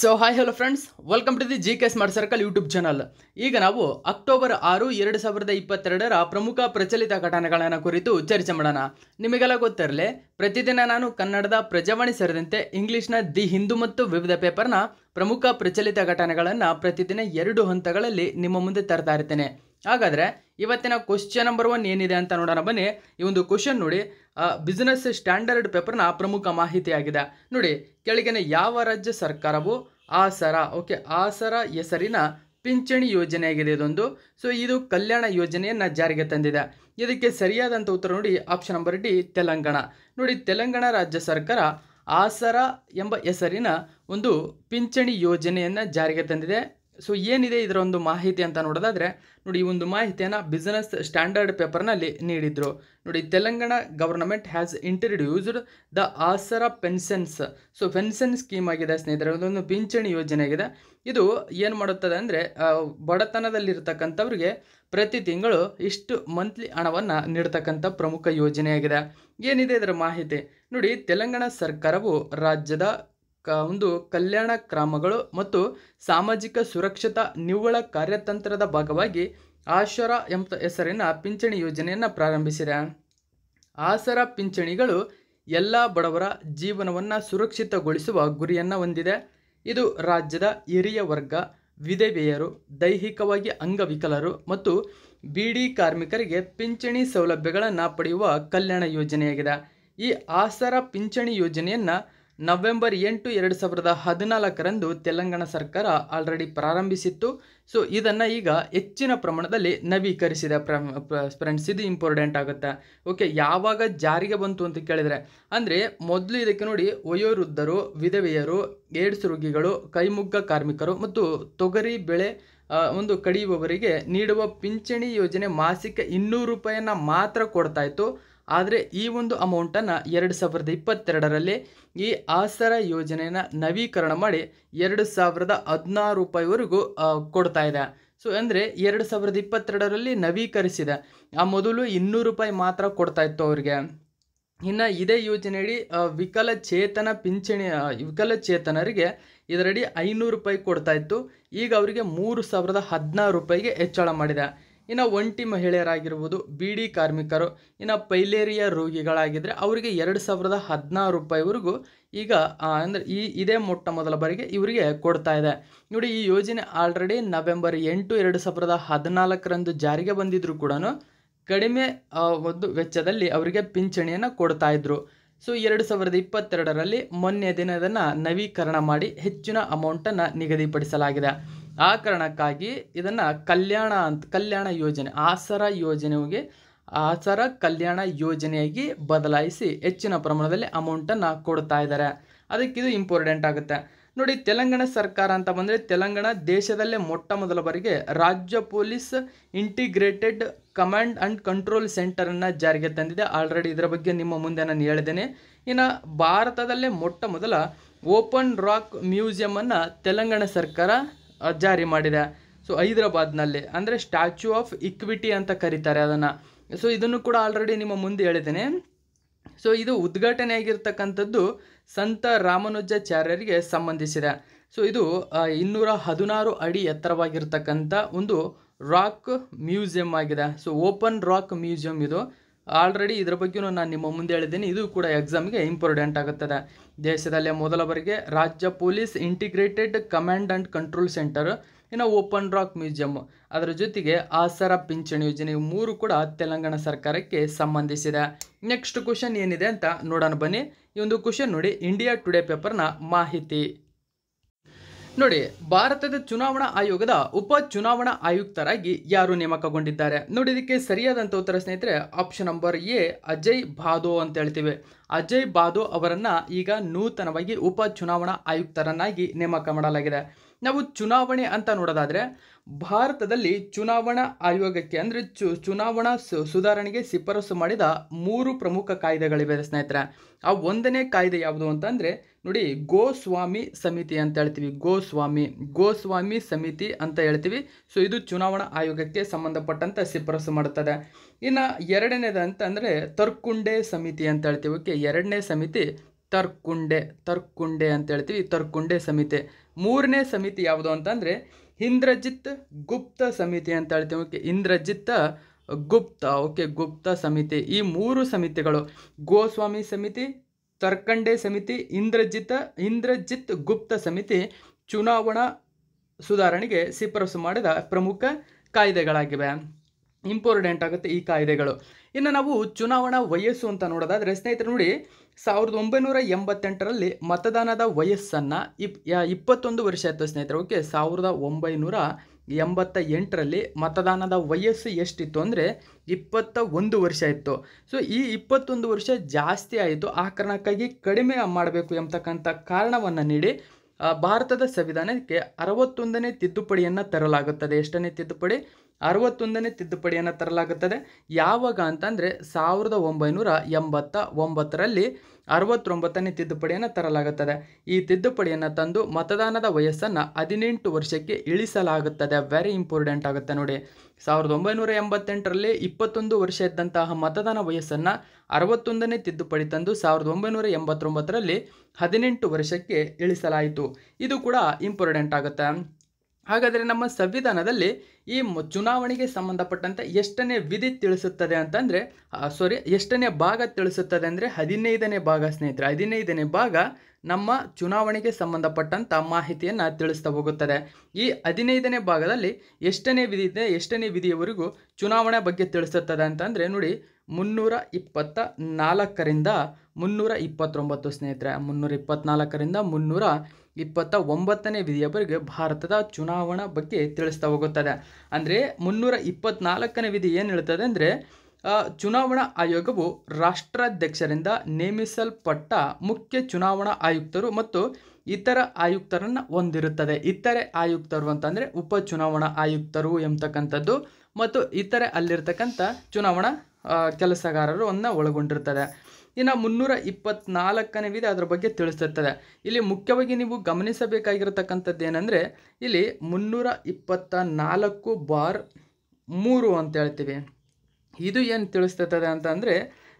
so hi hello friends welcome to the G K smart circle YouTube channel ಈಗ ನಾವು October ಆರು ಎರಡು ಸಾವಿರದ ಇಪ್ಪತ್ತೆರಡರ ಪ್ರಮುಖ ಪ್ರಚಲಿತ ಘಟನೆಗಳನ್ನು ಕುರಿತು ಚರ್ಚೆ ಮಾಡೋಣ ನಿಮಗೆಲ್ಲ ಗೊತ್ತಿರಲಿ ಪ್ರತಿದಿನ ನಾನು ಕನ್ನಡದ ಪ್ರಜಾವಾಣಿ ಸೇರಿದಂತೆ ಇಂಗ್ಲೀಷ್ನ ದಿ ಹಿಂದೂ ಮತ್ತು ವಿವಿಧ ಪೇಪರ್ನ ಪ್ರಮುಖ ಪ್ರಚಲಿತ ಘಟನೆಗಳನ್ನು ಪ್ರತಿದಿನ ಎರಡು ಹಂತಗಳಲ್ಲಿ ನಿಮ್ಮ ಮುಂದೆ ತರ್ತಾ ಇರ್ತೇನೆ ಹಾಗಾದರೆ ಇವತ್ತಿನ ಕ್ವಶನ್ ನಂಬರ್ ಒನ್ ಏನಿದೆ ಅಂತ ನೋಡೋಣ ಬನ್ನಿ ಈ ಒಂದು ಕ್ವಶನ್ ನೋಡಿ ಬಿಸ್ನೆಸ್ ಸ್ಟ್ಯಾಂಡರ್ಡ್ ಪೇಪರ್ನ ಪ್ರಮುಖ ಮಾಹಿತಿಯಾಗಿದೆ ನೋಡಿ ಕೆಳಗಿನ ಯಾವ ರಾಜ್ಯ ಸರ್ಕಾರವು ಆಸರ ಓಕೆ ಆಸರ ಹೆಸರಿನ ಪಿಂಚಣಿ ಯೋಜನೆಯಾಗಿದೆ ಇದೊಂದು ಸೊ ಇದು ಕಲ್ಯಾಣ ಯೋಜನೆಯನ್ನು ಜಾರಿಗೆ ತಂದಿದೆ ಇದಕ್ಕೆ ಸರಿಯಾದಂಥ ಉತ್ತರ ನೋಡಿ ಆಪ್ಷನ್ ನಂಬರ್ ಡಿ ತೆಲಂಗಾಣ ನೋಡಿ ತೆಲಂಗಾಣ ರಾಜ್ಯ ಸರ್ಕಾರ ಆಸರ ಎಂಬ ಹೆಸರಿನ ಒಂದು ಪಿಂಚಣಿ ಯೋಜನೆಯನ್ನು ಜಾರಿಗೆ ತಂದಿದೆ ಸೊ ಏನಿದೆ ಇದರ ಒಂದು ಮಾಹಿತಿ ಅಂತ ನೋಡೋದಾದರೆ ನೋಡಿ ಈ ಒಂದು ಮಾಹಿತಿಯನ್ನು ಬಿಸ್ನೆಸ್ ಸ್ಟ್ಯಾಂಡರ್ಡ್ ಪೇಪರ್ನಲ್ಲಿ ನೀಡಿದ್ರು ನೋಡಿ Telangana government has introduced the Aasara pensions so pension scheme ಆಗಿದೆ ಸ್ನೇಹಿತರೆ ಅದೊಂದು ಪಿಂಚಣಿ ಯೋಜನೆ ಆಗಿದೆ ಇದು ಏನು ಮಾಡುತ್ತದೆ ಅಂದರೆ ಬಡತನದಲ್ಲಿರ್ತಕ್ಕಂಥವ್ರಿಗೆ ಪ್ರತಿ ತಿಂಗಳು ಇಷ್ಟು ಮಂತ್ಲಿ ಹಣವನ್ನು ನೀಡ್ತಕ್ಕಂಥ ಪ್ರಮುಖ ಯೋಜನೆಯಾಗಿದೆ ಏನಿದೆ ಇದರ ಮಾಹಿತಿ ನೋಡಿ ತೆಲಂಗಾಣ ಸರ್ಕಾರವು ರಾಜ್ಯದ ಒಂದು ಕಲ್ಯಾಣ ಕ್ರಮಗಳು ಮತ್ತು ಸಾಮಾಜಿಕ ಸುರಕ್ಷತಾ ನಿವ್ವಳ ಕಾರ್ಯತಂತ್ರದ ಭಾಗವಾಗಿ ಆಶರ ಎಂಬ ಹೆಸರಿನ ಪಿಂಚಣಿ ಯೋಜನೆಯನ್ನು ಪ್ರಾರಂಭಿಸಿದೆ ಆಸರ ಪಿಂಚಣಿಗಳು ಎಲ್ಲ ಬಡವರ ಜೀವನವನ್ನು ಸುರಕ್ಷಿತಗೊಳಿಸುವ ಗುರಿಯನ್ನು ಹೊಂದಿದೆ ಇದು ರಾಜ್ಯದ ಹಿರಿಯ ವರ್ಗ ವಿಧವೆಯರು ದೈಹಿಕವಾಗಿ ಅಂಗವಿಕಲರು ಮತ್ತು ಬಿಡಿ ಕಾರ್ಮಿಕರಿಗೆ ಪಿಂಚಣಿ ಸೌಲಭ್ಯಗಳನ್ನು ಪಡೆಯುವ ಕಲ್ಯಾಣ ಯೋಜನೆಯಾಗಿದೆ ಈ ಆಸರ ಪಿಂಚಣಿ ಯೋಜನೆಯನ್ನು ನವೆಂಬರ್ ಎಂಟು ಎರಡು ಸಾವಿರದ ಹದಿನಾಲ್ಕರಂದು ತೆಲಂಗಾಣ ಸರ್ಕಾರ ಆಲ್ರೆಡಿ ಪ್ರಾರಂಭಿಸಿತ್ತು ಸೊ ಇದನ್ನು ಈಗ ಹೆಚ್ಚಿನ ಪ್ರಮಾಣದಲ್ಲಿ ನವೀಕರಿಸಿದೆ ಫ್ರೆಂಡ್ಸ್ ಇದು ಇಂಪಾರ್ಟೆಂಟ್ ಆಗುತ್ತೆ ಓಕೆ ಯಾವಾಗ ಜಾರಿಗೆ ಬಂತು ಅಂತ ಕೇಳಿದರೆ ಅಂದರೆ ಮೊದಲು ಇದಕ್ಕೆ ನೋಡಿ ವಯೋವೃದ್ಧರು ವಿಧವೆಯರು ಏಡ್ಸ್ ರೋಗಿಗಳು ಕೈಮುಗ್ಗ ಕಾರ್ಮಿಕರು ಮತ್ತು ತೊಗರಿ ಬೆಳೆ ಒಂದು ಕಡಿಯುವವರಿಗೆ ನೀಡುವ ಪಿಂಚಣಿ ಯೋಜನೆ ಮಾಸಿಕ ಇನ್ನೂರು ರೂಪಾಯಿಯನ್ನು ಮಾತ್ರ ಕೊಡ್ತಾಯಿತ್ತು ಆದರೆ ಈ ಒಂದು ಅಮೌಂಟನ್ನು ಎರಡು ಸಾವಿರದ ಇಪ್ಪತ್ತೆರಡರಲ್ಲಿ ಈ ಆಸರ ಯೋಜನೆಯನ್ನು ನವೀಕರಣ ಮಾಡಿ ಎರಡು ಸಾವಿರದ ಹದಿನಾರು ರೂಪಾಯಿವರೆಗೂ ಕೊಡ್ತಾ ಇದೆ ಸೊ ಅಂದರೆ ಎರಡು ಸಾವಿರದ ಇಪ್ಪತ್ತೆರಡರಲ್ಲಿ ನವೀಕರಿಸಿದೆ ಆ ಮೊದಲು ಇನ್ನೂರು ರೂಪಾಯಿ ಮಾತ್ರ ಕೊಡ್ತಾ ಇತ್ತು ಅವರಿಗೆ ಇನ್ನು ಇದೇ ಯೋಜನೆಯಡಿ ವಿಕಲಚೇತನ ಪಿಂಚಣಿ ವಿಕಲಚೇತನರಿಗೆ ಇದರಡಿ ಐನೂರು ರೂಪಾಯಿ ಕೊಡ್ತಾ ಇತ್ತು ಈಗ ಅವರಿಗೆ ಮೂರು ಸಾವಿರದ ಹದಿನಾರು ರೂಪಾಯಿಗೆ ಹೆಚ್ಚಳ ಮಾಡಿದೆ ಇನ್ನು ಒಂಟಿ ಮಹಿಳೆಯರಾಗಿರ್ಬೋದು ಡಿ ಕಾರ್ಮಿಕರು ಇನ್ನು ಪೈಲೇರಿಯಾ ರೋಗಿಗಳಾಗಿದ್ದರೆ ಅವರಿಗೆ ಎರಡು ಸಾವಿರದ ಹದಿನಾರು ರೂಪಾಯಿವರೆಗೂ ಈಗ ಅಂದರೆ ಈ ಇದೇ ಮೊಟ್ಟ ಮೊದಲ ಬಾರಿಗೆ ಇವರಿಗೆ ಕೊಡ್ತಾ ಇದೆ ನೋಡಿ ಈ ಯೋಜನೆ ಆಲ್ರೆಡಿ ನವೆಂಬರ್ ಎಂಟು ಎರಡು ಸಾವಿರದ ಹದಿನಾಲ್ಕರಂದು ಜಾರಿಗೆ ಬಂದಿದ್ದರೂ ಕೂಡ ಕಡಿಮೆ ಒಂದು ವೆಚ್ಚದಲ್ಲಿ ಅವರಿಗೆ ಪಿಂಚಣಿಯನ್ನು ಕೊಡ್ತಾ ಇದ್ರು ಸೊ ಎರಡು ಸಾವಿರದ ಇಪ್ಪತ್ತೆರಡರಲ್ಲಿ ಮೊನ್ನೆ ದಿನದನ್ನು ನವೀಕರಣ ಮಾಡಿ ಹೆಚ್ಚಿನ ಅಮೌಂಟನ್ನು ನಿಗದಿಪಡಿಸಲಾಗಿದೆ ಆ ಕಾರಣಕ್ಕಾಗಿ ಇದನ್ನು ಕಲ್ಯಾಣ ಅಂತ ಕಲ್ಯಾಣ ಯೋಜನೆ ಆಸರ ಯೋಜನೆಗೆ ಆಸರ ಕಲ್ಯಾಣ ಯೋಜನೆಯಾಗಿ ಬದಲಾಯಿಸಿ ಹೆಚ್ಚಿನ ಪ್ರಮಾಣದಲ್ಲಿ ಅಮೌಂಟನ್ನು ಕೊಡ್ತಾ ಇದ್ದಾರೆ ಅದಕ್ಕೆ ಇದು ಇಂಪಾರ್ಟೆಂಟ್ ಆಗುತ್ತೆ ನೋಡಿ ತೆಲಂಗಾಣ ಸರ್ಕಾರ ಅಂತ ಬಂದರೆ ತೆಲಂಗಾಣ ದೇಶದಲ್ಲೇ ಮೊಟ್ಟ ಮೊದಲ ಬಾರಿಗೆ ರಾಜ್ಯ police integrated command and control ಸೆಂಟರನ್ನು ಜಾರಿಗೆ ತಂದಿದೆ ಆಲ್ರೆಡಿ ಇದರ ಬಗ್ಗೆ ನಿಮ್ಮ ಮುಂದೆ ನಾನು ಹೇಳಿದ್ದೇನೆ ಇನ್ನು ಭಾರತದಲ್ಲೇ ಮೊಟ್ಟ ಮೊದಲ ಓಪನ್ ರಾಕ್ ಮ್ಯೂಸಿಯಮನ್ನು ತೆಲಂಗಾಣ ಸರ್ಕಾರ ಜಾರಿ ಮಾಡಿದೆ ಸೊ ಹೈದ್ರಾಬಾದ್ನಲ್ಲಿ ಅಂದರೆ ಸ್ಟ್ಯಾಚ್ಯೂ ಆಫ್ ಇಕ್ವಿಟಿ ಅಂತ ಕರೀತಾರೆ ಅದನ್ನು ಸೊ ಇದನ್ನು ಕೂಡ ಆಲ್ರೆಡಿ ನಿಮ್ಮ ಮುಂದೆ ಹೇಳಿದ್ದೇನೆ ಸೊ ಇದು ಉದ್ಘಾಟನೆ ಆಗಿರ್ತಕ್ಕಂಥದ್ದು ಸಂತ ರಾಮನುಜಾಚಾರ್ಯರಿಗೆ ಸಂಬಂಧಿಸಿದೆ ಸೊ ಇದು ಇನ್ನೂರ ಹದಿನಾರು ಅಡಿ ಎತ್ತರವಾಗಿರ್ತಕ್ಕಂಥ ಒಂದು ರಾಕ್ ಮ್ಯೂಸಿಯಂ ಆಗಿದೆ ಸೊ ಓಪನ್ ರಾಕ್ ಮ್ಯೂಸಿಯಂ ಇದು ಆಲ್ರೆಡಿ ಇದರ ಬಗ್ಗೆಯೂ ನಾನು ನಿಮ್ಮ ಮುಂದೆ ಹೇಳಿದ್ದೀನಿ ಇದು ಕೂಡ ಎಕ್ಸಾಮ್ಗೆ ಇಂಪಾರ್ಟೆಂಟ್ ಆಗುತ್ತದೆ ದೇಶದಲ್ಲೇ ಮೊದಲ ಬಾರಿಗೆ ರಾಜ್ಯ police integrated command and control centre ಇನ್ನು ಓಪನ್ ರಾಕ್ ಮ್ಯೂಸಿಯಂ ಅದರ ಜೊತೆಗೆ ಆಸರ ಪಿಂಚಣಿ ಯೋಜನೆ ಮೂರು ಕೂಡ ತೆಲಂಗಾಣ ಸರ್ಕಾರಕ್ಕೆ ಸಂಬಂಧಿಸಿದೆ ನೆಕ್ಸ್ಟ್ ಕ್ವಶನ್ ಏನಿದೆ ಅಂತ ನೋಡೋಣ ಬನ್ನಿ ಈ ಒಂದು ಕ್ವಶನ್ ನೋಡಿ ಇಂಡಿಯಾ ಟುಡೇ ಪೇಪರ್ನ ಮಾಹಿತಿ ನೋಡಿ ಭಾರತದ ಚುನಾವಣಾ ಆಯೋಗದ ಉಪ ಚುನಾವಣಾ ಆಯುಕ್ತರಾಗಿ ಯಾರು ನೇಮಕಗೊಂಡಿದ್ದಾರೆ ನೋಡಿ ಇದಕ್ಕೆ ಸರಿಯಾದಂಥ ಉತ್ತರ ಸ್ನೇಹಿತರೆ option number A Ajay Bhadoo ಅಂತ ಹೇಳ್ತೀವಿ ಅಜಯ್ ಬಾದೋ ಅವರನ್ನು ಈಗ ನೂತನವಾಗಿ ಉಪ ಚುನಾವಣಾ ಆಯುಕ್ತರನ್ನಾಗಿ ನೇಮಕ ಮಾಡಲಾಗಿದೆ ನಾವು ಚುನಾವಣೆ ಅಂತ ನೋಡೋದಾದರೆ ಭಾರತದಲ್ಲಿ ಚುನಾವಣಾ ಆಯೋಗಕ್ಕೆ ಅಂದರೆ ಚು ಚುನಾವಣಾ ಸುಧಾರಣೆಗೆ ಶಿಫಾರಸು ಮಾಡಿದ ಮೂರು ಪ್ರಮುಖ ಕಾಯ್ದೆಗಳಿವೆ ಸ್ನೇಹಿತರೆ ಆ ಒಂದನೇ ಕಾಯ್ದೆ ಯಾವುದು ಅಂತಂದರೆ ನೋಡಿ ಗೋಸ್ವಾಮಿ ಸಮಿತಿ ಅಂತ ಹೇಳ್ತೀವಿ ಗೋಸ್ವಾಮಿ ಗೋಸ್ವಾಮಿ ಸಮಿತಿ ಅಂತ ಹೇಳ್ತೀವಿ ಸೊ ಇದು ಚುನಾವಣಾ ಆಯೋಗಕ್ಕೆ ಸಂಬಂಧಪಟ್ಟಂತ ಶಿಫಾರಸು ಮಾಡುತ್ತದೆ ಇನ್ನು ಎರಡನೇದು ಅಂತಂದರೆ ತರ್ಕುಂಡೆ ಸಮಿತಿ ಅಂತ ಹೇಳ್ತೀವಿ ಓಕೆ ಎರಡನೇ ಸಮಿತಿ ತರ್ಕುಂಡೆ ತರ್ಕುಂಡೆ ಅಂತ ಹೇಳ್ತೀವಿ ತರ್ಕುಂಡೆ ಸಮಿತಿ ಮೂರನೇ ಸಮಿತಿ ಯಾವುದು ಅಂತಂದರೆ ಇಂದ್ರಜಿತ್ ಗುಪ್ತ ಸಮಿತಿ ಅಂತ ಹೇಳ್ತೀವಿ ಓಕೆ ಇಂದ್ರಜಿತ್ ಗುಪ್ತ ಓಕೆ ಗುಪ್ತ ಸಮಿತಿ ಈ ಮೂರು ಸಮಿತಿಗಳು ಗೋಸ್ವಾಮಿ ಸಮಿತಿ ತರ್ಕಂಡೆ ಸಮಿತಿ ಇಂದ್ರಜಿತ್ ಇಂದ್ರಜಿತ್ ಗುಪ್ತ ಸಮಿತಿ ಚುನಾವಣಾ ಸುಧಾರಣೆಗೆ ಶಿಫಾರಸು ಮಾಡಿದ ಪ್ರಮುಖ ಕಾಯ್ದೆಗಳಾಗಿವೆ ಇಂಪಾರ್ಟೆಂಟ್ ಆಗುತ್ತೆ ಈ ಕಾಯ್ದೆಗಳು ಇನ್ನು ನಾವು ಚುನಾವಣಾ ವಯಸ್ಸು ಅಂತ ನೋಡೋದಾದರೆ ಸ್ನೇಹಿತರು ನೋಡಿ ಸಾವಿರದ ಒಂಬೈನೂರ ಎಂಬತ್ತೆಂಟರಲ್ಲಿ ಮತದಾನದ ವಯಸ್ಸನ್ನು ಇಪ್ ಇಪ್ಪತ್ತೊಂದು ವರ್ಷ ಆಯಿತು ಸ್ನೇಹಿತರು ಓಕೆ ಸಾವಿರದ ಒಂಬೈನೂರ ಎಂಬತ್ತ ಎಂಟರಲ್ಲಿ ಮತದಾನದ ವಯಸ್ಸು ಎಷ್ಟಿತ್ತು ಅಂದರೆ ಇಪ್ಪತ್ತ ಒಂದು ವರ್ಷ ಇತ್ತು ಸೊ ಈ ಇಪ್ಪತ್ತೊಂದು ವರ್ಷ ಜಾಸ್ತಿ ಆಯಿತು ಆ ಕಾರಣಕ್ಕಾಗಿ ಕಡಿಮೆ ಮಾಡಬೇಕು ಎಂಬತಕ್ಕಂಥ ಕಾರಣವನ್ನು ನೀಡಿ ಭಾರತದ ಸಂವಿಧಾನಕ್ಕೆ ಅರವತ್ತೊಂದನೇ ತಿದ್ದುಪಡಿಯನ್ನು ತರಲಾಗುತ್ತದೆ ಎಷ್ಟನೇ ತಿದ್ದುಪಡಿ ಅರವತ್ತೊಂದನೇ ತಿದ್ದುಪಡಿಯನ್ನು ತರಲಾಗುತ್ತದೆ ಯಾವಾಗ ಅಂತಂದರೆ ಸಾವಿರದ ಒಂಬೈನೂರ ಎಂಬತ್ತ ಒಂಬತ್ತರಲ್ಲಿ ಅರವತ್ತೊಂಬತ್ತನೇ ತಿದ್ದುಪಡಿಯನ್ನು ತರಲಾಗುತ್ತದೆ ಈ ತಿದ್ದುಪಡಿಯನ್ನು ತಂದು ಮತದಾನದ ವಯಸ್ಸನ್ನು ಹದಿನೆಂಟು ವರ್ಷಕ್ಕೆ ಇಳಿಸಲಾಗುತ್ತದೆ ವೆರಿ ಇಂಪಾರ್ಟೆಂಟ್ ಆಗುತ್ತೆ ನೋಡಿ ಸಾವಿರದ ಒಂಬೈನೂರ ಎಂಬತ್ತೆಂಟರಲ್ಲಿ ಇಪ್ಪತ್ತೊಂದು ವರ್ಷ ಇದ್ದಂತಹ ಮತದಾನ ವಯಸ್ಸನ್ನು ಅರವತ್ತೊಂದನೇ ತಿದ್ದುಪಡಿ ತಂದು ಸಾವಿರದ ಒಂಬೈನೂರ ಎಂಬತ್ತೊಂಬತ್ತರಲ್ಲಿ ಹದಿನೆಂಟು ವರ್ಷಕ್ಕೆ ಇಳಿಸಲಾಯಿತು ಇದು ಕೂಡ ಇಂಪಾರ್ಟೆಂಟ್ ಆಗುತ್ತೆ ಹಾಗಾದರೆ ನಮ್ಮ ಸಂವಿಧಾನದಲ್ಲಿ ಈ ಚುನಾವಣೆಗೆ ಸಂಬಂಧಪಟ್ಟಂತೆ ಎಷ್ಟನೇ ವಿಧಿ ತಿಳಿಸುತ್ತದೆ ಅಂತಂದರೆ ಸಾರಿ ಎಷ್ಟನೇ ಭಾಗ ತಿಳಿಸುತ್ತದೆ ಅಂದರೆ ಹದಿನೈದನೇ ಭಾಗ ಸ್ನೇಹಿತರೆ ಹದಿನೈದನೇ ಭಾಗ ನಮ್ಮ ಚುನಾವಣೆಗೆ ಸಂಬಂಧಪಟ್ಟಂಥ ಮಾಹಿತಿಯನ್ನು ತಿಳಿಸ್ತಾ ಹೋಗುತ್ತದೆ ಈ ಹದಿನೈದನೇ ಭಾಗದಲ್ಲಿ ಎಷ್ಟನೇ ವಿಧಿ ಇದೆ ಎಷ್ಟನೇ ವಿಧಿಯವರೆಗೂ ಚುನಾವಣೆ ಬಗ್ಗೆ ತಿಳಿಸುತ್ತದೆ ಅಂತಂದರೆ ನೋಡಿ ಮುನ್ನೂರ ಇಪ್ಪತ್ತ ನಾಲ್ಕರಿಂದ ಮುನ್ನೂರ ಇಪ್ಪತ್ತೊಂಬತ್ತು ಸ್ನೇಹಿತರೆ ಮುನ್ನೂರ ಇಪ್ಪತ್ತ್ನಾಲ್ಕರಿಂದ ಮುನ್ನೂರ ಇಪ್ಪತ್ತ ಒಂಬತ್ತನೇ ವಿಧಿಯವರೆಗೆ ಭಾರತದ ಚುನಾವಣಾ ಬಗ್ಗೆ ತಿಳಿಸ್ತಾ ಹೋಗುತ್ತದೆ ಅಂದರೆ ಮುನ್ನೂರ ಇಪ್ಪತ್ನಾಲ್ಕನೇ ವಿಧಿ ಏನು ಹೇಳ್ತದೆ ಅಂದರೆ ಚುನಾವಣಾ ಆಯೋಗವು ರಾಷ್ಟ್ರಾಧ್ಯಕ್ಷರಿಂದ ನೇಮಿಸಲ್ಪಟ್ಟ ಮುಖ್ಯ ಚುನಾವಣಾ ಆಯುಕ್ತರು ಮತ್ತು ಇತರ ಆಯುಕ್ತರನ್ನು ಹೊಂದಿರುತ್ತದೆ ಇತರೆ ಆಯುಕ್ತರು ಅಂತಂದರೆ ಉಪ ಚುನಾವಣಾ ಆಯುಕ್ತರು ಎಂಬತಕ್ಕಂಥದ್ದು ಮತ್ತು ಇತರೆ ಅಲ್ಲಿರ್ತಕ್ಕಂಥ ಚುನಾವಣಾ ಕೆಲಸಗಾರರು ಅನ್ನ ಒಳಗೊಂಡಿರ್ತದೆ ಇನ್ನು ಮುನ್ನೂರ ಇಪ್ಪತ್ನಾಲ್ಕನೇ ವಿಧಿ ಅದರ ಬಗ್ಗೆ ತಿಳಿಸಿರ್ತದೆ ಇಲ್ಲಿ ಮುಖ್ಯವಾಗಿ ನೀವು ಗಮನಿಸಬೇಕಾಗಿರತಕ್ಕಂಥದ್ದು ಏನಂದರೆ ಇಲ್ಲಿ ಮುನ್ನೂರ ಇಪ್ಪತ್ತ ನಾಲ್ಕು ಬಾರ್ ಮೂರು ಅಂತ ಹೇಳ್ತೀವಿ ಇದು ಏನು ತಿಳಿಸ್ತದೆ ಅಂತಂದರೆ